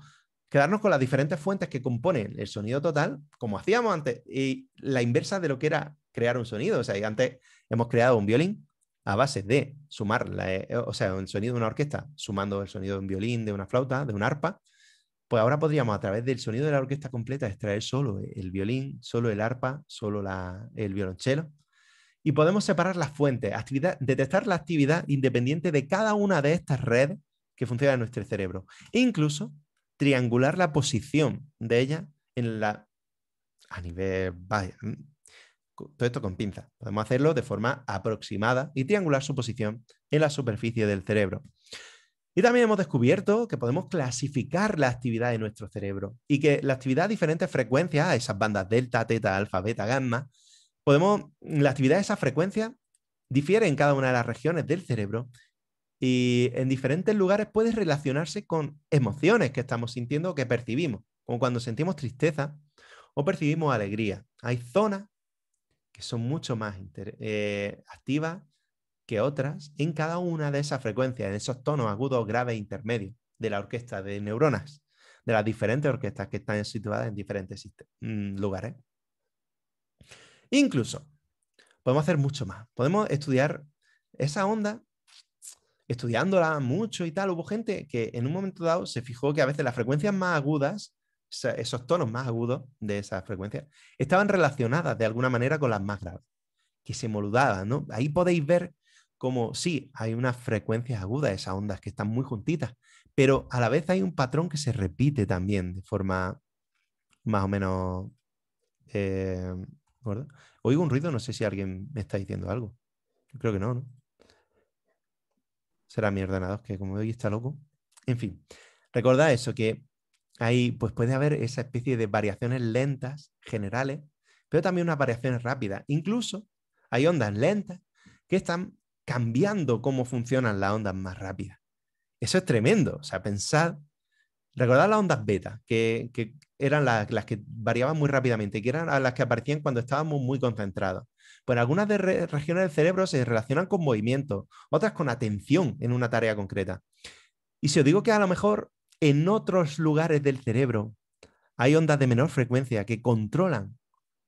quedarnos con las diferentes fuentes que componen el sonido total, como hacíamos antes, y la inversa de lo que era crear un sonido. O sea, antes hemos creado un violín a base de sumar, la, eh, eh, o sea, el sonido de una orquesta, sumando el sonido de un violín, de una flauta, de un arpa, pues ahora podríamos a través del sonido de la orquesta completa extraer solo el violín, solo el arpa, solo el violonchelo. Y podemos separar las fuentes, detectar la actividad independiente de cada una de estas redes que funciona en nuestro cerebro. incluso triangular la posición de ella en la, a nivel... Mm, todo esto con pinza. Podemos hacerlo de forma aproximada y triangular su posición en la superficie del cerebro. Y también hemos descubierto que podemos clasificar la actividad de nuestro cerebro y que la actividad a diferentes frecuencias, a esas bandas delta, teta, alfa, beta, gamma, podemos, la actividad de esas frecuencias difiere en cada una de las regiones del cerebro y en diferentes lugares puede relacionarse con emociones que estamos sintiendo o que percibimos, como cuando sentimos tristeza o percibimos alegría. Hay zonas que son mucho más eh, activas que otras en cada una de esas frecuencias, en esos tonos agudos, graves intermedios de la orquesta de neuronas, de las diferentes orquestas que están situadas en diferentes mm, lugares. Incluso podemos hacer mucho más. Podemos estudiar esa onda estudiándola mucho y tal, hubo gente que en un momento dado se fijó que a veces las frecuencias más agudas, esos tonos más agudos de esas frecuencias, estaban relacionadas de alguna manera con las más graves, que se moludaban, ¿no? Ahí podéis ver como sí, hay unas frecuencias agudas, esas ondas que están muy juntitas, pero a la vez hay un patrón que se repite también de forma más o menos... Eh, Oigo un ruido, no sé si alguien me está diciendo algo. Creo que no, ¿no? será mi ordenador, que como hoy está loco. En fin, recordad eso, que ahí pues puede haber esa especie de variaciones lentas, generales, pero también unas variaciones rápidas. Incluso hay ondas lentas que están cambiando cómo funcionan las ondas más rápidas. Eso es tremendo. O sea, pensad, recordad las ondas beta, que, eran las, las, que variaban muy rápidamente, que eran las que aparecían cuando estábamos muy concentrados. Pues algunas de regiones del cerebro se relacionan con movimiento, otras con atención en una tarea concreta. Y si os digo que a lo mejor en otros lugares del cerebro hay ondas de menor frecuencia que controlan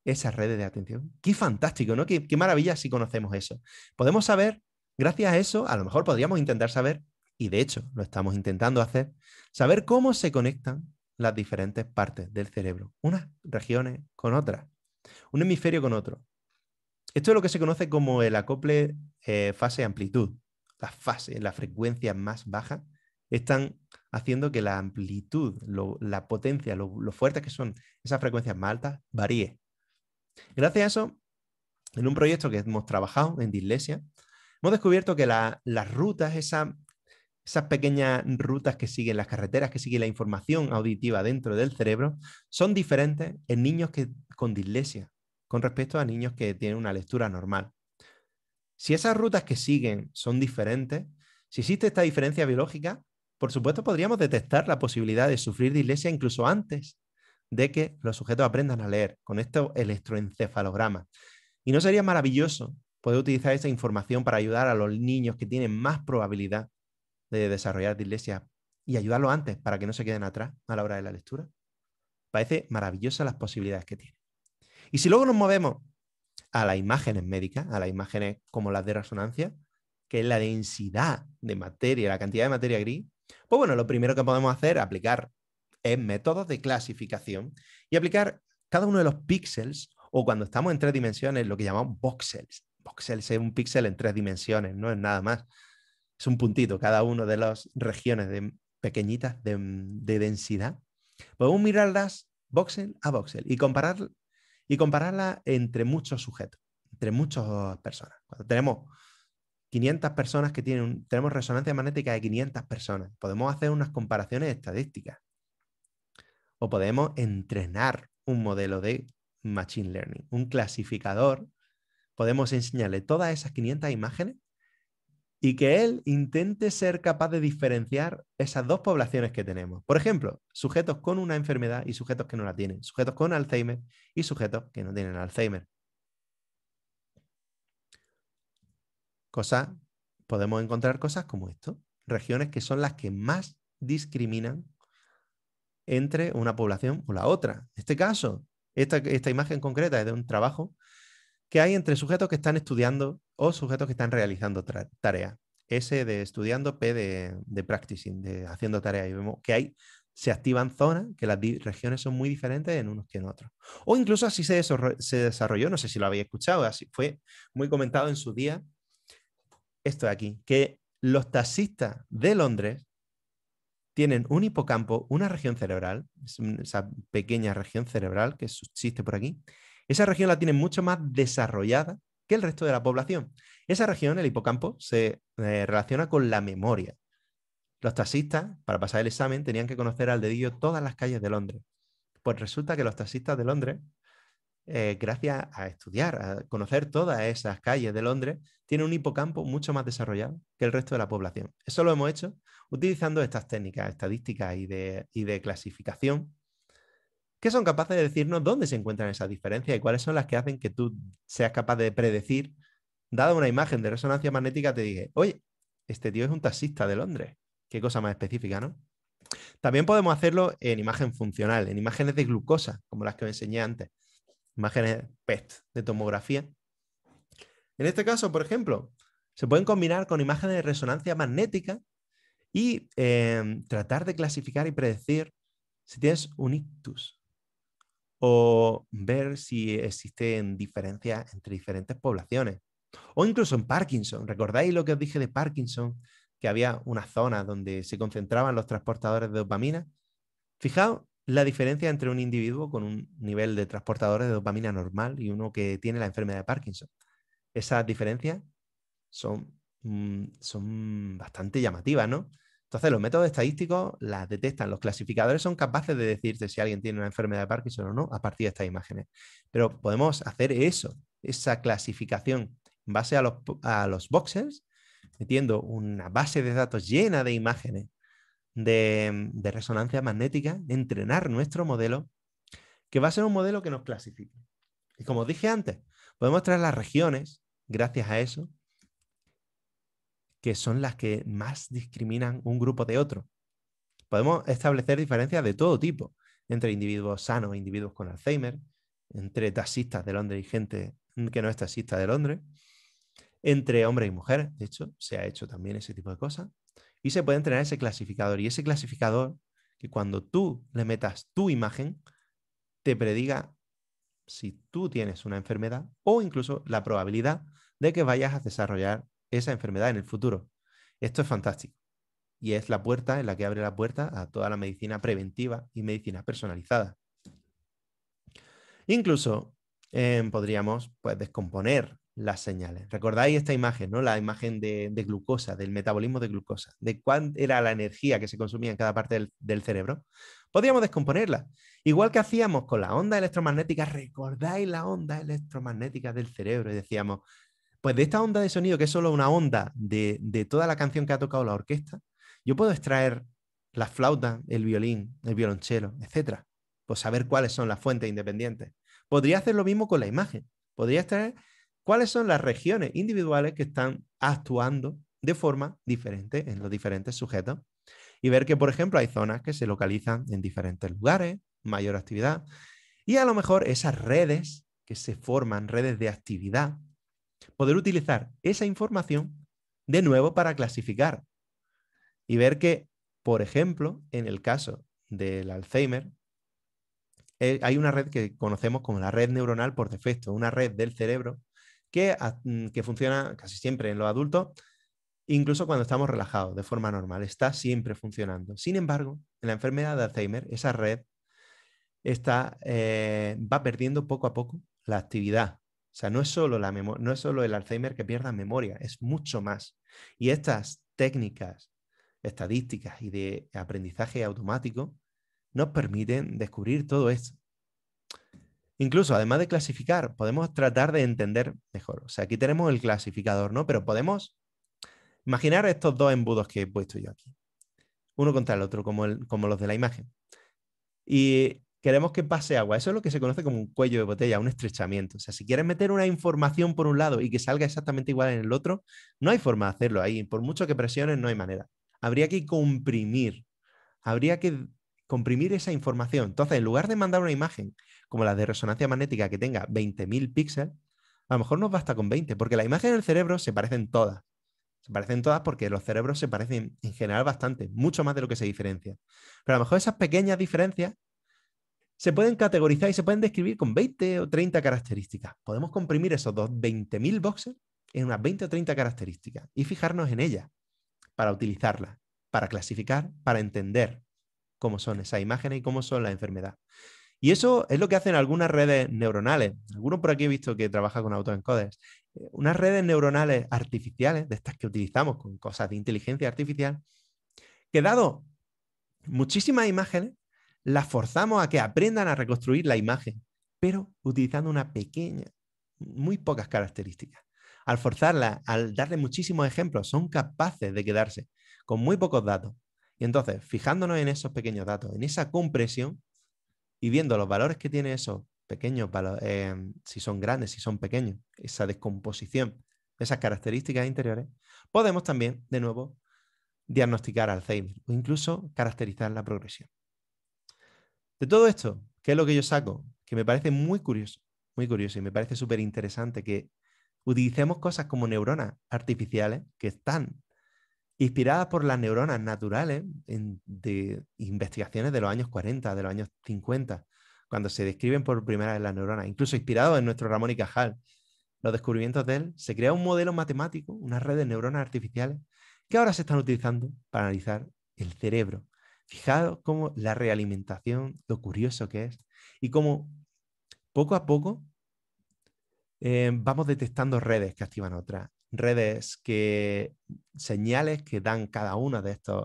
esas redes de atención. Qué fantástico, ¿no? qué maravilla si conocemos eso. Podemos saber, gracias a eso, a lo mejor podríamos intentar saber, y de hecho lo estamos intentando hacer, saber cómo se conectan las diferentes partes del cerebro, unas regiones con otras, un hemisferio con otro, esto es lo que se conoce como el acople eh, fase-amplitud. Las fases, las frecuencias más bajas están haciendo que la amplitud, la potencia, lo, fuertes que son esas frecuencias más altas, varíe. Gracias a eso, en un proyecto que hemos trabajado en Dislesia, hemos descubierto que las rutas, esas pequeñas rutas que siguen las carreteras, que sigue la información auditiva dentro del cerebro, son diferentes en niños que, con dislesia con respecto a niños que tienen una lectura normal. Si esas rutas que siguen son diferentes, si existe esta diferencia biológica, por supuesto podríamos detectar la posibilidad de sufrir dislexia incluso antes de que los sujetos aprendan a leer con estos electroencefalogramas. Y no sería maravilloso poder utilizar esa información para ayudar a los niños que tienen más probabilidad de desarrollar dislexia y ayudarlos antes para que no se queden atrás a la hora de la lectura. Parece maravillosa las posibilidades que tiene. Y si luego nos movemos a las imágenes médicas, a las imágenes como las de resonancia, que es la densidad de materia, la cantidad de materia gris, pues bueno, lo primero que podemos hacer es aplicar métodos de clasificación y aplicar cada uno de los píxeles o cuando estamos en tres dimensiones, lo que llamamos voxels. Voxels es un píxel en tres dimensiones, no es nada más. Es un puntito, cada uno de las regiones de, pequeñitas de, densidad. Podemos mirarlas las voxel a voxel y comparar y compararla entre muchos sujetos, entre muchas personas. Cuando tenemos 500 personas que tienen, tenemos resonancia magnética de 500 personas, podemos hacer unas comparaciones estadísticas o podemos entrenar un modelo de Machine Learning, un clasificador. Podemos enseñarle todas esas 500 imágenes y que él intente ser capaz de diferenciar esas dos poblaciones que tenemos. Por ejemplo, sujetos con una enfermedad y sujetos que no la tienen, sujetos con Alzheimer y sujetos que no tienen Alzheimer. Cosa, podemos encontrar cosas como esto, regiones que son las que más discriminan entre una población o la otra. En este caso, esta, esta imagen concreta es de un trabajo que hay entre sujetos que están estudiando o sujetos que están realizando tareas. S de estudiando, P de, practicing, de haciendo tareas. Y vemos que hay, se activan zonas, que las regiones son muy diferentes en unos que en otros. O incluso así se, se desarrolló, no sé si lo habéis escuchado, así fue muy comentado en su día, esto de aquí, que los taxistas de Londres tienen un hipocampo, una región cerebral, esa pequeña región cerebral que subsiste por aquí, esa región la tiene mucho más desarrollada que el resto de la población. Esa región, el hipocampo, se eh, relaciona con la memoria. Los taxistas, para pasar el examen, tenían que conocer al dedillo todas las calles de Londres. Pues resulta que los taxistas de Londres, eh, gracias a estudiar, a conocer todas esas calles de Londres, tienen un hipocampo mucho más desarrollado que el resto de la población. Eso lo hemos hecho utilizando estas técnicas estadísticas y de, y de clasificación que son capaces de decirnos dónde se encuentran esas diferencias y cuáles son las que hacen que tú seas capaz de predecir, dada una imagen de resonancia magnética, te dije, oye, este tío es un taxista de Londres. Qué cosa más específica, ¿no? También podemos hacerlo en imagen funcional, en imágenes de glucosa, como las que os enseñé antes, imágenes PET de tomografía. En este caso, por ejemplo, se pueden combinar con imágenes de resonancia magnética y eh, tratar de clasificar y predecir si tienes un ictus, o ver si existen diferencias entre diferentes poblaciones. O incluso en Parkinson. ¿Recordáis lo que os dije de Parkinson? Que había una zona donde se concentraban los transportadores de dopamina. Fijaos la diferencia entre un individuo con un nivel de transportadores de dopamina normal y uno que tiene la enfermedad de Parkinson. Esas diferencias son, mm, son bastante llamativas, ¿no? Entonces, los métodos estadísticos las detectan. Los clasificadores son capaces de decirte si alguien tiene una enfermedad de Parkinson o no a partir de estas imágenes. Pero podemos hacer eso, esa clasificación en base a los, boxes, metiendo una base de datos llena de imágenes de, de resonancia magnética, entrenar nuestro modelo, que va a ser un modelo que nos clasifique. Y como dije antes, podemos traer las regiones gracias a eso, que son las que más discriminan un grupo de otro. Podemos establecer diferencias de todo tipo entre individuos sanos e individuos con Alzheimer, entre taxistas de Londres y gente que no es taxista de Londres, entre hombres y mujeres, de hecho, se ha hecho también ese tipo de cosas, y se puede entrenar ese clasificador. Y ese clasificador, que cuando tú le metas tu imagen, te prediga si tú tienes una enfermedad o incluso la probabilidad de que vayas a desarrollar esa enfermedad en el futuro. Esto es fantástico. Y es la puerta en la que abre la puerta a toda la medicina preventiva y medicina personalizada. Incluso em, podríamos pues, descomponer las señales. Recordáis esta imagen, ¿no? La imagen de, glucosa, del metabolismo de glucosa, de cuál era la energía que se consumía en cada parte del, del, cerebro. Podríamos descomponerla. Igual que hacíamos con la onda electromagnética, recordáis la onda electromagnética del cerebro y decíamos, pues de esta onda de sonido, que es solo una onda de, toda la canción que ha tocado la orquesta, yo puedo extraer la flauta, el violín, el violonchelo, etcétera. Pues saber cuáles son las fuentes independientes. Podría hacer lo mismo con la imagen. Podría extraer cuáles son las regiones individuales que están actuando de forma diferente en los diferentes sujetos. Y ver que, por ejemplo, hay zonas que se localizan en diferentes lugares, mayor actividad. Y a lo mejor esas redes que se forman, redes de actividad, poder utilizar esa información de nuevo para clasificar y ver que, por ejemplo, en el caso del Alzheimer, eh, hay una red que conocemos como la red neuronal por defecto, una red del cerebro ah, mm, que, funciona casi siempre en los adultos, incluso cuando estamos relajados de forma normal, está siempre funcionando. Sin embargo, en la enfermedad de Alzheimer, esa red eh, va perdiendo poco a poco la actividad o sea, no es solo, la no es el Alzheimer que pierda memoria, es mucho más. Y estas técnicas estadísticas y de aprendizaje automático nos permiten descubrir todo esto. Incluso, además de clasificar, podemos tratar de entender mejor. O sea, aquí tenemos el clasificador, ¿no? Pero podemos imaginar estos dos embudos que he puesto yo aquí. Uno contra el otro, como, como los de la imagen. Y queremos que pase agua. Eso es lo que se conoce como un cuello de botella, un estrechamiento. O sea, si quieres meter una información por un lado y que salga exactamente igual en el otro, no hay forma de hacerlo ahí. Por mucho que presiones, no hay manera. Habría que comprimir. Habría que comprimir esa información. Entonces, en lugar de mandar una imagen como la de resonancia magnética que tenga 20.000 píxeles, a lo mejor nos basta con 20, porque las imágenes del cerebro se parecen todas. Se parecen todas porque los cerebros se parecen en general bastante, mucho más de lo que se diferencia. Pero a lo mejor esas pequeñas diferencias se pueden categorizar y se pueden describir con 20 o 30 características. Podemos comprimir esos 20.000 boxes en unas 20 o 30 características y fijarnos en ellas para utilizarlas, para clasificar, para entender cómo son esas imágenes y cómo son las enfermedades. Y eso es lo que hacen algunas redes neuronales. Algunos por aquí he visto que trabaja con autoencoders. Eh, unas redes neuronales artificiales, de estas que utilizamos con cosas de inteligencia artificial, que dado muchísimas imágenes, las forzamos a que aprendan a reconstruir la imagen, pero utilizando una pequeña, muy pocas características. Al forzarla, al darle muchísimos ejemplos, son capaces de quedarse con muy pocos datos. Y entonces, fijándonos en esos pequeños datos, en esa compresión y viendo los valores que tiene esos pequeños, valores, eh, si son grandes, si son pequeños, esa descomposición, esas características interiores, podemos también, de nuevo, diagnosticar Alzheimer o incluso caracterizar la progresión. De todo esto, ¿qué es lo que yo saco? Que me parece muy curioso, muy curioso y me parece súper interesante que utilicemos cosas como neuronas artificiales que están inspiradas por las neuronas naturales de investigaciones de los años 40, de los años 50, cuando se describen por primera vez las neuronas, incluso inspirados en nuestro Ramón y Cajal, los descubrimientos de él, se crea un modelo matemático, una red de neuronas artificiales que ahora se están utilizando para analizar el cerebro Fijaos cómo la realimentación, lo curioso que es, y cómo poco a poco eh, vamos detectando redes que activan otras, redes que señales que dan cada una de estas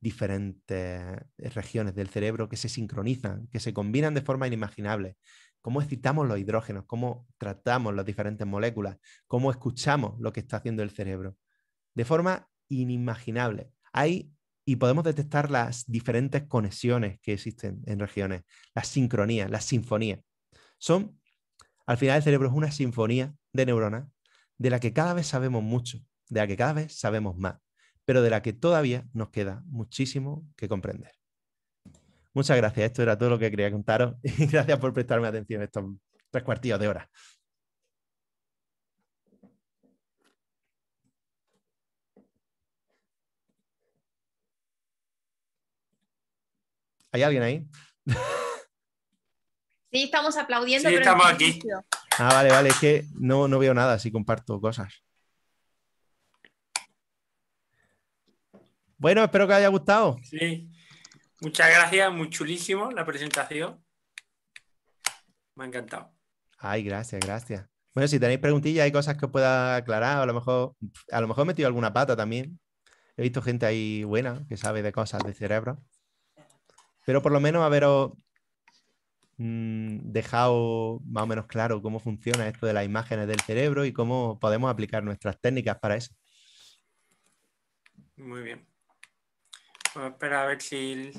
diferentes regiones del cerebro que se sincronizan, que se combinan de forma inimaginable, cómo excitamos los hidrógenos, cómo tratamos las diferentes moléculas, cómo escuchamos lo que está haciendo el cerebro, de forma inimaginable. Hay y podemos detectar las diferentes conexiones que existen en regiones, las sincronías, las sinfonías. Son, al final el cerebro es una sinfonía de neuronas de la que cada vez sabemos mucho, de la que cada vez sabemos más, pero de la que todavía nos queda muchísimo que comprender. Muchas gracias, esto era todo lo que quería contaros [laughs] y gracias por prestarme atención estos tres cuartillos de hora. ¿Hay alguien ahí? [laughs] Sí, estamos aplaudiendo. Sí, estamos aquí. Ah, vale, vale, es que no, no veo nada así comparto cosas. Bueno, espero que haya gustado. Sí, muchas gracias, muy chulísimo la presentación. Me ha encantado. Ay, gracias, gracias. Bueno, si tenéis preguntillas, hay cosas que os pueda aclarar, a lo mejor, a lo mejor he metido alguna pata también. He visto gente ahí buena que sabe de cosas de cerebro. Pero por lo menos haberos mm, dejado más o menos claro cómo funciona esto de las imágenes del cerebro y cómo podemos aplicar nuestras técnicas para eso. Muy bien. a esperar a ver si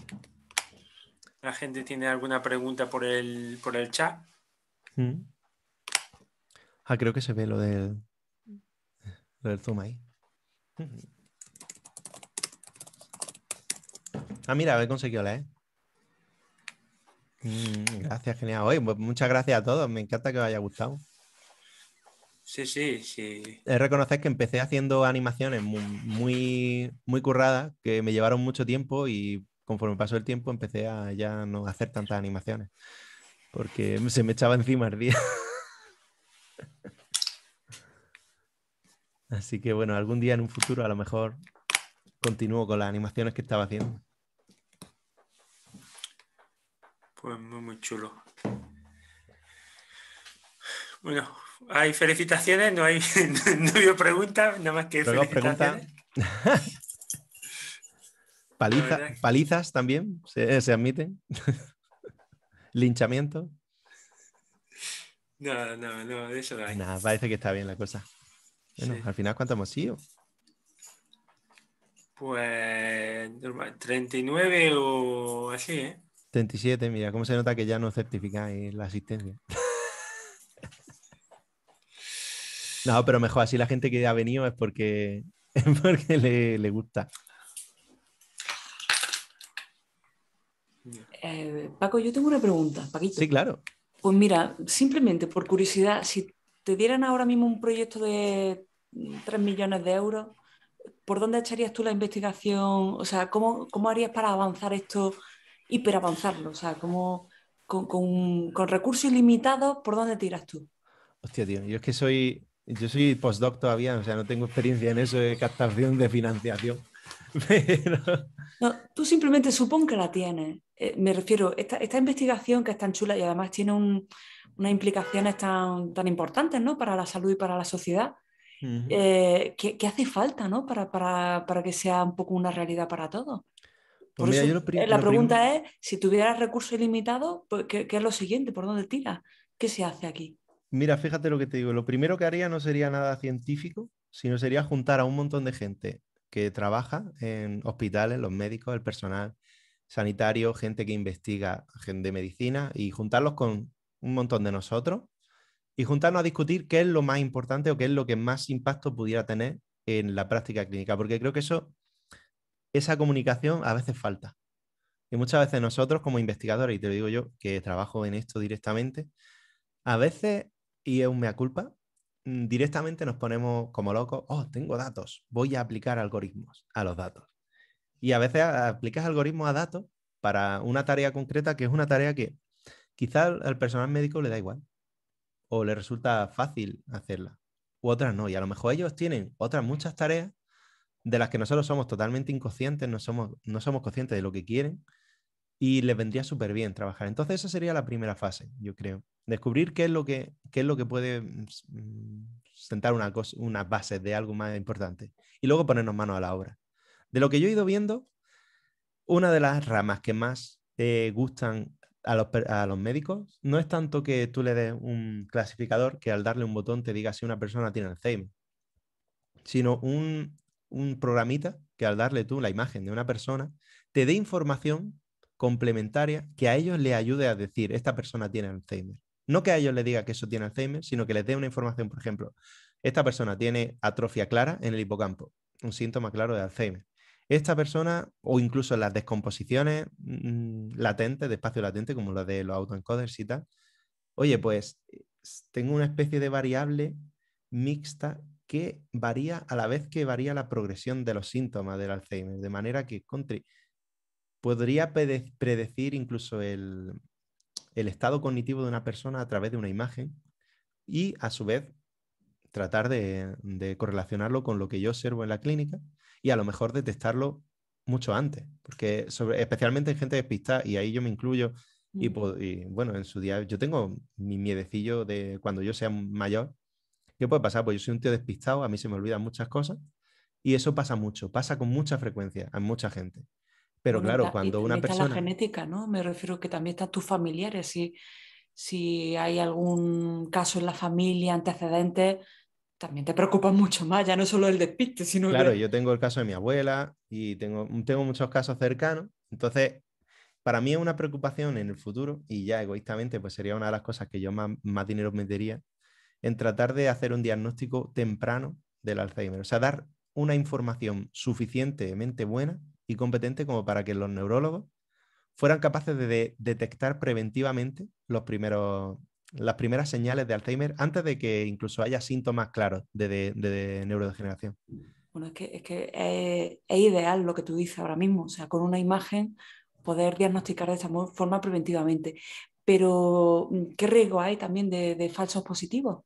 la gente tiene alguna pregunta por el, por el chat. Mm. Ah, creo que se ve lo del, lo zoom ahí. Ah, mira, he conseguido la, Mm, gracias, genial. hoy pues muchas gracias a todos. Me encanta que os haya gustado. Sí, sí, sí. Es reconocer que empecé haciendo animaciones muy, muy, muy curradas, que me llevaron mucho tiempo y conforme pasó el tiempo empecé a ya no hacer tantas animaciones, porque se me echaba encima el día. [laughs] Así que bueno, algún día en un futuro a lo mejor continúo con las animaciones que estaba haciendo. Pues muy, chulo. Bueno, hay felicitaciones, no hay [laughs] no, preguntas, nada más que felicitaciones. [laughs] palizas también se, eh, admiten. [laughs] Linchamiento. No, no, no, eso no hay. Nada, parece que está bien la cosa. Bueno, al final, ¿cuánto hemos sido? Pues normal, 39 o así, ¿eh? 37, mira, cómo se nota que ya no certificáis la asistencia. [laughs] no, pero mejor, así la gente que ha venido es porque, [laughs] le, gusta. Eh, Paco, yo tengo una pregunta, Paquito. Sí, claro. Pues mira, simplemente por curiosidad, si te dieran ahora mismo un proyecto de 3 millones de euros, ¿por dónde echarías tú la investigación? O sea, ¿cómo, cómo harías para avanzar esto hiperavanzarlo? O sea, como con, recursos ilimitados, ¿por dónde tiras tú? Hostia, tío, yo es que soy, yo soy postdoc todavía, o sea, no tengo experiencia en eso de captación de financiación. [laughs] tú simplemente supón que la tienes. Eh, me refiero, esta, esta, investigación que es tan chula y además tiene unas implicaciones tan, tan importantes para la salud y para la sociedad, eh, ¿qué hace falta para, para que sea un poco una realidad para todos. Pues pues eh, la, pregunta es, si tuvieras recursos ilimitados, pues, ¿qué, ¿qué, es lo siguiente? ¿Por dónde tira? ¿Qué se hace aquí? Mira, fíjate lo que te digo. Lo primero que haría no sería nada científico, sino sería juntar a un montón de gente que trabaja en hospitales, los médicos, el personal sanitario, gente que investiga, gente de medicina, y juntarlos con un montón de nosotros y juntarnos a discutir qué es lo más importante o qué es lo que más impacto pudiera tener en la práctica clínica, porque creo que eso esa comunicación a veces falta. Y muchas veces nosotros como investigadores, y te lo digo yo, que trabajo en esto directamente, a veces, y es un mea culpa, mm, directamente nos ponemos como locos, oh, tengo datos, voy a aplicar algoritmos a los datos. Y a veces aplicas algoritmos a datos para una tarea concreta que es una tarea que quizás al personal médico le da igual o le resulta fácil hacerla, u otras no. Y a lo mejor ellos tienen otras muchas tareas de las que nosotros somos totalmente inconscientes, no somos, no somos conscientes de lo que quieren y les vendría súper bien trabajar. Entonces esa sería la primera fase, yo creo. Descubrir qué es lo que, es lo que puede mm, mm, sentar una cosa, unas bases de algo más importante y luego ponernos manos a la obra. De lo que yo he ido viendo, una de las ramas que más gustan a los, a los, médicos no es tanto que tú le des un clasificador que al darle un botón te diga si una persona tiene Alzheimer, sino un, un programita que al darle tú la imagen de una persona, te dé información complementaria que a ellos le ayude a decir, esta persona tiene Alzheimer. No que a ellos le diga que eso tiene Alzheimer, sino que les dé una información, por ejemplo, esta persona tiene atrofia clara en el hipocampo, un síntoma claro de Alzheimer. Esta persona, o incluso las descomposiciones mm, latentes, de espacio latente, como la de los autoencoders y tal, oye, pues tengo una especie de variable mixta que varía a la vez que varía la progresión de los síntomas del Alzheimer, de manera que podría predecir incluso el, estado cognitivo de una persona a través de una imagen y a su vez tratar de, correlacionarlo con lo que yo observo en la clínica y a lo mejor detectarlo mucho antes, porque sobre, especialmente en gente despistada, y ahí yo me incluyo, y, y, bueno, en su día yo tengo mi miedecillo de cuando yo sea mayor, ¿Qué puede pasar? Pues yo soy un tío despistado, a mí se me olvidan muchas cosas y eso pasa mucho, pasa con mucha frecuencia a mucha gente. Pero claro, cuando y una está persona... La genética, ¿no? Me refiero que también están tus familiares, si, si hay algún caso en la familia, antecedentes, también te preocupa mucho más, ya no solo el despiste, sino... Claro, yo tengo el caso de mi abuela y tengo, tengo muchos casos cercanos, entonces para mí es una preocupación en el futuro y ya egoístamente pues sería una de las cosas que yo más, más dinero metería en tratar de hacer un diagnóstico temprano del Alzheimer, o sea, dar una información suficientemente buena y competente como para que los neurólogos fueran capaces de, detectar preventivamente los primeros, las primeras señales de Alzheimer antes de que incluso haya síntomas claros de, neurodegeneración. Bueno, es que, es, que ideal lo que tú dices ahora mismo, o sea, con una imagen poder diagnosticar de esta forma preventivamente. Pero, ¿qué riesgo hay también de falsos positivos?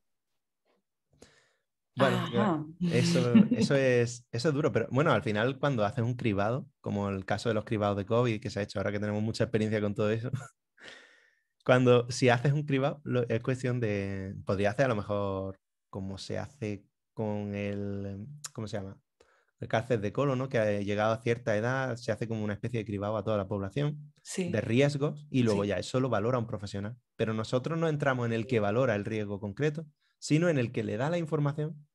Bueno, [laughs] eso, es, eso duro, pero bueno, al final cuando haces un cribado, como el caso de los cribados de COVID que se ha hecho ahora que tenemos mucha experiencia con todo eso, [laughs] cuando si haces un cribado es cuestión de, podría hacer a lo mejor como se hace con el, ¿cómo se llama? El cáncer de colon, ¿no? Que ha llegado a cierta edad, se hace como una especie de cribado a toda la población de riesgos y luego ya eso lo valora un profesional. Pero nosotros no entramos en el que valora el riesgo concreto, sino en el que le da la información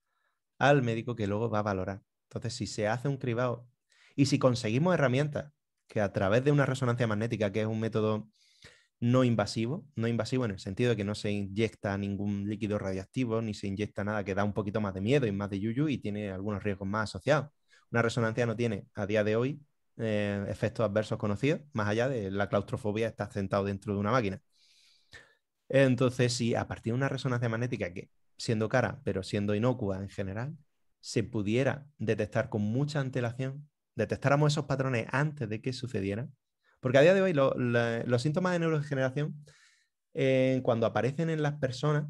al médico que luego va a valorar. Entonces, si se hace un cribado y si conseguimos herramientas que a través de una resonancia magnética, que es un método no invasivo, no invasivo en el sentido de que no se inyecta ningún líquido radiactivo ni se inyecta nada que da un poquito más de miedo y más de yuyu y tiene algunos riesgos más asociados. Una resonancia no tiene a día de hoy eh, efectos adversos conocidos, más allá de la claustrofobia estar sentado dentro de una máquina. Entonces, si a partir de una resonancia magnética que siendo cara, pero siendo inocua en general, se pudiera detectar con mucha antelación, detectáramos esos patrones antes de que sucediera. porque a día de hoy los síntomas de neurodegeneración, eh, cuando aparecen en las personas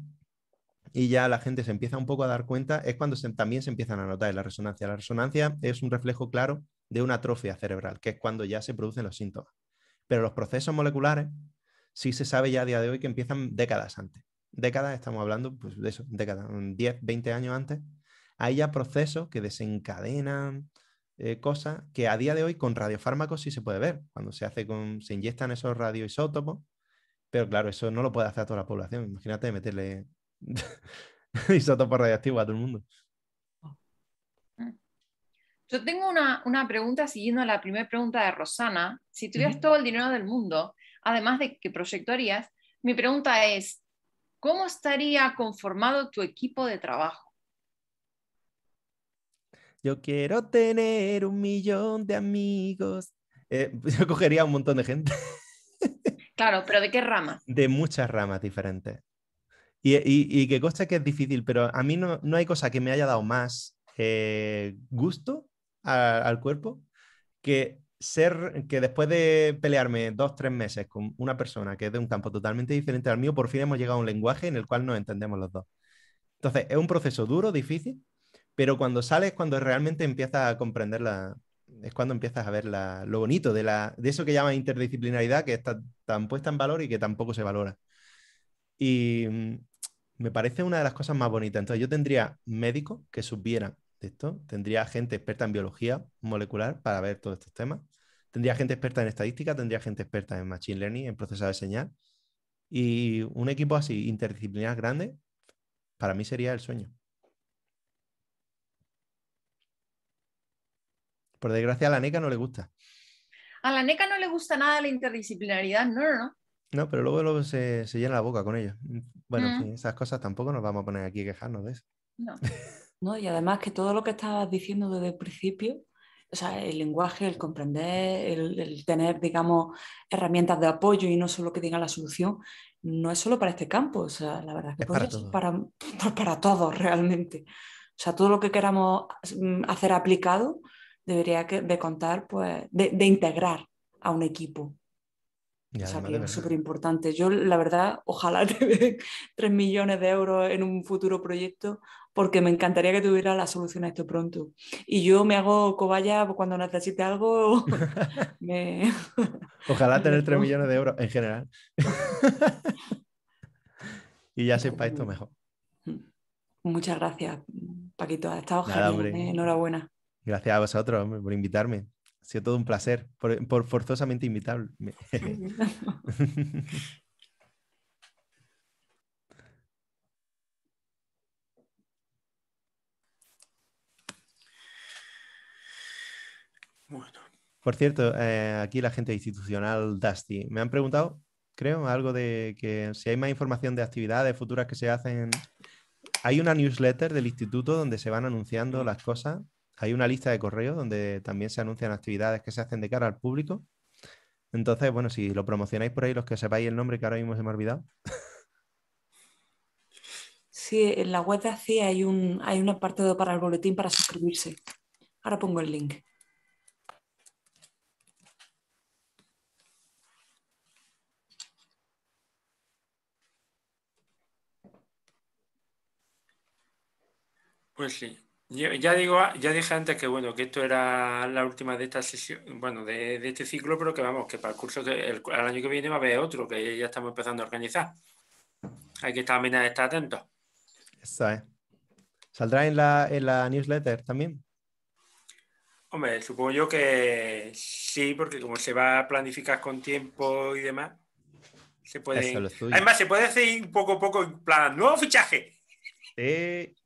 y ya la gente se empieza un poco a dar cuenta, es cuando también se empiezan a notar en la resonancia. La resonancia es un reflejo claro de una atrofia cerebral, que es cuando ya se producen los síntomas. Pero los procesos moleculares sí se sabe ya a día de hoy que empiezan décadas antes décadas, estamos hablando pues, de eso, décadas, 10, 20 años antes, hay ya procesos que desencadenan eh, cosas que a día de hoy con radiofármacos sí se puede ver, cuando se, hace con, se inyectan esos radioisótopos, pero claro, eso no lo puede hacer a toda la población. Imagínate meterle [laughs] isótopos radioactivos a todo el mundo. Yo tengo una, pregunta siguiendo la primera pregunta de Rosana. Si tuvieras todo el dinero del mundo, además de que proyectorías mi pregunta es, ¿cómo estaría conformado tu equipo de trabajo? Yo quiero tener un millón de amigos. Eh, [laughs] yo cogería un montón de gente. [laughs] Claro, pero ¿de qué rama? De muchas ramas diferentes. Y, que consta que es difícil, pero a mí no, no hay cosa que me haya dado más eh, gusto al cuerpo que ser que después de pelearme dos, tres meses con una persona que es de un campo totalmente diferente al mío, por fin hemos llegado a un lenguaje en el cual nos entendemos los dos. Entonces, es un proceso duro, difícil, pero cuando sales, cuando realmente empiezas a comprender es cuando empiezas a ver la, lo bonito de, la, de eso que llaman interdisciplinaridad, que está tan puesta en valor y que tampoco se valora. Y mm, me parece una de las cosas más bonitas. Entonces, yo tendría médicos que supieran de esto, tendría gente experta en biología molecular para ver todos estos temas, Tendría gente experta en estadística, tendría gente experta en machine learning, en procesado de señal. Y un equipo así, interdisciplinar grande, para mí sería el sueño. Por desgracia, a la NECA no le gusta. A la NECA no le gusta nada la interdisciplinaridad, no, no, no. No, pero luego, se, llena la boca con ello. Bueno, mm. esas cosas tampoco nos vamos a poner aquí a quejarnos de eso. No. [laughs] no, y además que todo lo que estabas diciendo desde el principio o sea, el lenguaje, el comprender, el, tener, digamos, herramientas de apoyo y no solo que digan la solución, no es solo para este campo, o sea, la verdad es que es para, todos [laughs] realmente. O sea, todo lo que queramos mm, hacer aplicado debería de contar, pues, de, integrar a un equipo. o sea, que es súper importante. Yo, la verdad, ojalá [laughs] te 3 millones de euros en un futuro proyecto porque me encantaría que tuviera la solución a esto pronto. Y yo me hago cobaya cuando necesite algo. [laughs] Ojalá [laughs] tener 3 millones de euros en general. [laughs] y ya sepa esto mejor. Muchas gracias, Paquito. Ha estado genial. ¿eh? Enhorabuena. Gracias a vosotros por invitarme. Ha sido todo un placer, por forzosamente invitarme. Bueno. Por cierto, eh, aquí la gente institucional Dusty. Me han preguntado, creo, algo de que si hay más información de actividades futuras que se hacen. Hay una newsletter del instituto donde se van anunciando las cosas. Hay una lista de correos donde también se anuncian actividades que se hacen de cara al público. Entonces, bueno, si lo promocionáis por ahí, los que sepáis el nombre, que ahora mismo se me ha olvidado. Sí, en la web de hay un, hay un apartado para el boletín para suscribirse. Ahora pongo el link. Pues sí. ya digo, ah, ya dije antes que bueno, que esto era la última de esta sesión, bueno, de, este ciclo, pero que vamos, que para el curso que el, año que viene va a haber otro, que ya estamos empezando a organizar. Hay que también estar atentos. Está, ¿Saldrá en la, en la newsletter también? Hombre, supongo yo que sí, porque como se va a planificar con tiempo y demás, se puede. Además, se puede hacer poco a poco en plan, nuevo fichaje. Sí.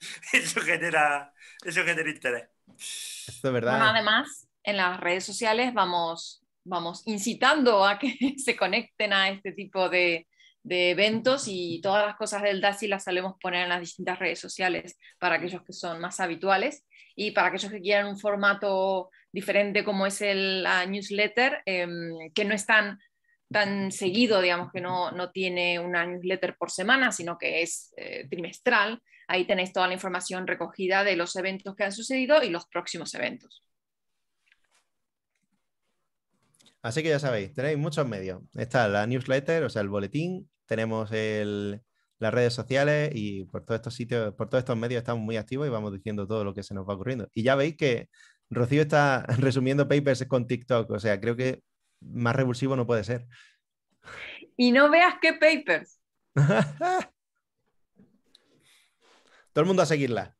[laughs] eso genera, eso interés. es verdad. además, en las redes sociales vamos, vamos incitando a que [laughs] se conecten a este tipo de, eventos y todas las cosas del DASI las solemos poner en las distintas redes sociales para aquellos que son más habituales y para aquellos que quieran un formato diferente como es el la newsletter, em, que no están tan seguido, digamos que no, tiene una newsletter por semana, sino que es eh, trimestral. Ahí tenéis toda la información recogida de los eventos que han sucedido y los próximos eventos. Así que ya sabéis, tenéis muchos medios. Está la newsletter, o sea, el boletín, tenemos las redes sociales y por todos estos sitios, por todos estos medios estamos muy activos y vamos diciendo todo lo que se nos va ocurriendo. Y ya veis que Rocío está [laughs] resumiendo papers con TikTok, o sea, creo que más revulsivo no puede ser. Y no veas qué papers. [laughs] Todo el mundo a seguirla.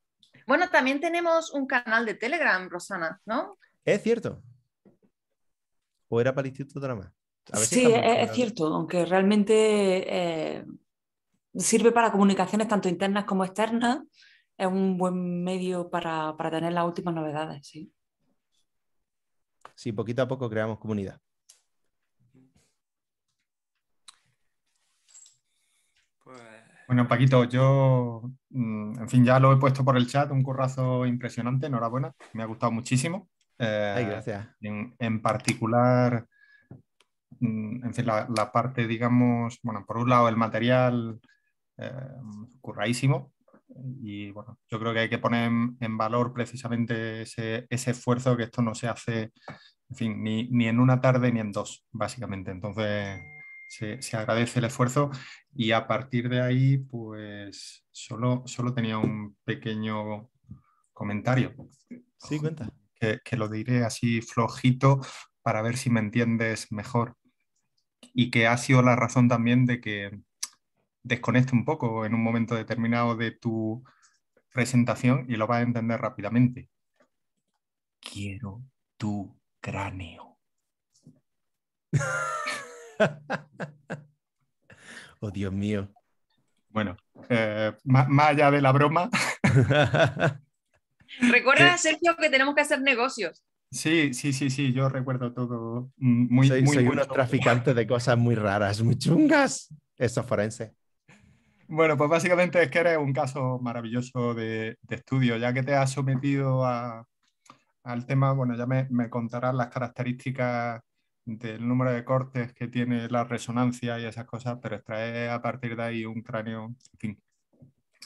Bueno, también tenemos un canal de Telegram, Rosana, ¿no? Es cierto. ¿O era para el Instituto Drama? sí, es, cierto, aunque realmente eh, sirve para comunicaciones tanto internas como externas. Es un buen medio para, tener las últimas novedades, sí. Sí, poquito a poco creamos comunidad. Bueno, Paquito, yo, mm, en fin, ya lo he puesto por el chat, un currazo impresionante, enhorabuena, me ha gustado muchísimo. Eh, Ay, gracias. En, particular, mm, en fin, la, parte, digamos, bueno, por un lado el material eh, curraísimo, y bueno, yo creo que hay que poner en, valor precisamente ese, ese esfuerzo que esto no se hace, en fin, ni, ni, en una tarde ni en dos, básicamente. Entonces, se, agradece el esfuerzo y a partir de ahí, pues solo, solo tenía un pequeño comentario. Sí, cuenta. Que, que, lo diré así flojito para ver si me entiendes mejor. Y que ha sido la razón también de que desconecte un poco en un momento determinado de tu presentación y lo vas a entender rápidamente. Quiero tu cráneo. [laughs] Oh, Dios mío. Bueno, eh, más, allá de la broma. [laughs] Recuerda, Sergio, que tenemos que hacer negocios. Sí, sí, sí, sí, yo recuerdo todo. Muy, soy, soy traficantes de cosas muy raras, muy chungas. Eso forense. Bueno, pues básicamente es que eres un caso maravilloso de, estudio, ya que te has sometido al tema, bueno, ya me, me contarás las características el número de cortes que tiene la resonancia y esas cosas, pero extraer a partir de ahí un cráneo, en fin,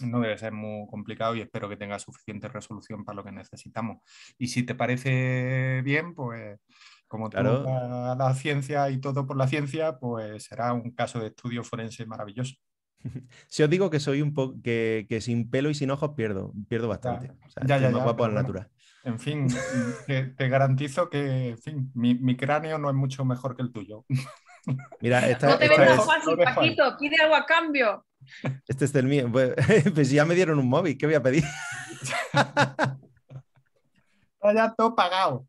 no debe ser muy complicado y espero que tenga suficiente resolución para lo que necesitamos. Y si te parece bien, pues como te tú la, ciencia y todo por la ciencia, pues será un caso de estudio forense maravilloso. [laughs] Si os digo que soy un poco que, sin pelo y sin ojos pierdo, pierdo bastante. Ya, ya, ya, ya, guapo en fin, mm, te, garantizo que mi, cráneo no es mucho mejor que el tuyo. Mira, no te vengas fácil, Paquito, pide algo a cambio. Este es el mío. Pues, [laughs] pues, ya me dieron un móvil, ¿qué voy a pedir? [laughs] ya todo pagado.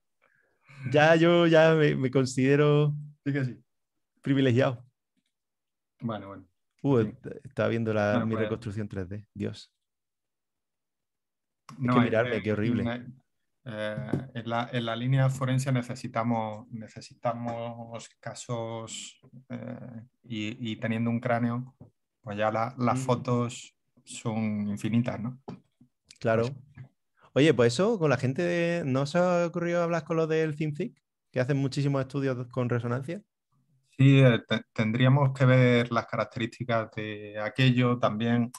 Ya yo ya me, considero privilegiado. Bueno, bueno. Uh, estaba viendo mi pues. reconstrucción 3D. Dios. Hay que mirarme, qué horrible. Eh, en, la, línea forense necesitamos, necesitamos casos eh, y, teniendo un cráneo, pues ya las mm. fotos son infinitas, ¿no? Claro. Oye, pues eso, con la gente, de... ¿no se ha ocurrido hablar con los del CIMFIC, que hacen muchísimos estudios con resonancia? Sí, eh, tendríamos que ver las características de aquello, también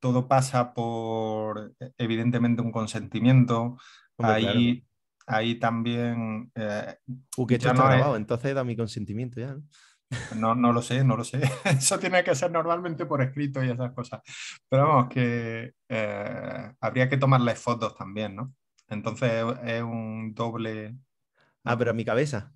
todo pasa por, e, evidentemente, un consentimiento ahí, ahí también... Eh, que entonces da mi consentimiento ya. ¿no? No, lo sé, no lo sé. [laughs] Eso tiene que ser normalmente por escrito y esas cosas. Pero vamos, que eh, habría que tomarle fotos también, ¿no? Entonces es un doble. Ah, pero a mi cabeza.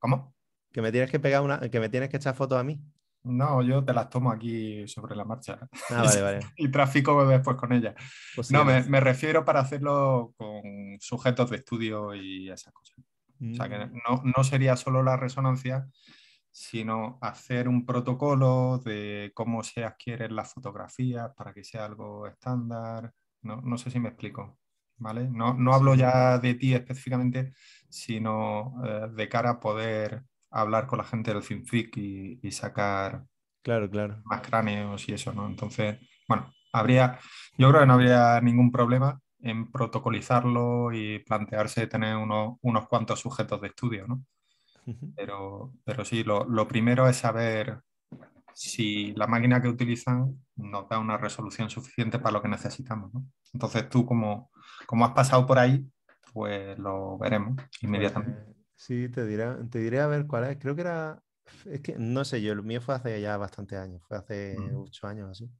¿Cómo? Que me tienes que pegar una, que me tienes que echar fotos a mí. No, yo te las tomo aquí sobre la marcha. Ah, [laughs] y tráfico después con ellas. Pues no, pues me, refiero para hacerlo con sujetos de estudio y esas cosas. O sea, que mm. no, sería solo la resonancia, sino hacer un protocolo de cómo se adquieren las fotografías para que sea algo estándar. No, sé si me explico. ¿Vale? No, hablo ya de ti específicamente, sino eh, de cara a poder hablar con la gente del Finfic y, sacar claro, más cráneos y eso, ¿no? Entonces, bueno, habría, yo creo que no habría ningún problema en protocolizarlo y plantearse tener unos cuantos sujetos de estudio, ¿no? Pero, pero sí, lo, primero es saber si la máquina que utilizan nos da una resolución suficiente para lo que necesitamos. ¿no? Entonces tú, como, como has pasado por ahí, pues lo veremos pues, inmediatamente. Sí, te diré, te diré a ver cuál es. Creo que era, es que no sé yo, el mío fue hace ya bastantes años, fue hace mm. ocho años así.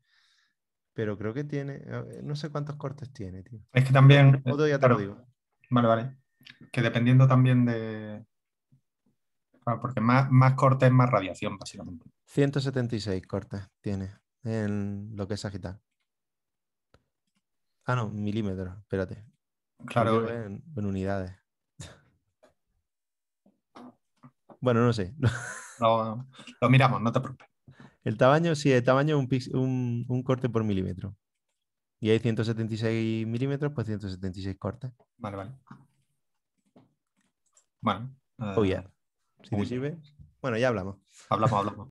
Pero creo que tiene, no sé cuántos cortes tiene, tío. Es que también... Eh, Otro ya te digo. Vale, vale. Que dependiendo también de... porque más, más cortes, más radiación, básicamente. 176 cortes tiene en lo que es agitar. Ah, no, milímetros, espérate. Claro. Eh. en unidades. Bueno, no sé. Lo, miramos, no te preocupes. El tamaño, sí, el tamaño es un, un, corte por milímetro. Y hay 176 milímetros, pues 176 cortes. Vale, vale. Bueno. oh, eh, yeah. Si sirve. Bueno, ya hablamos. Hablamos, hablamos.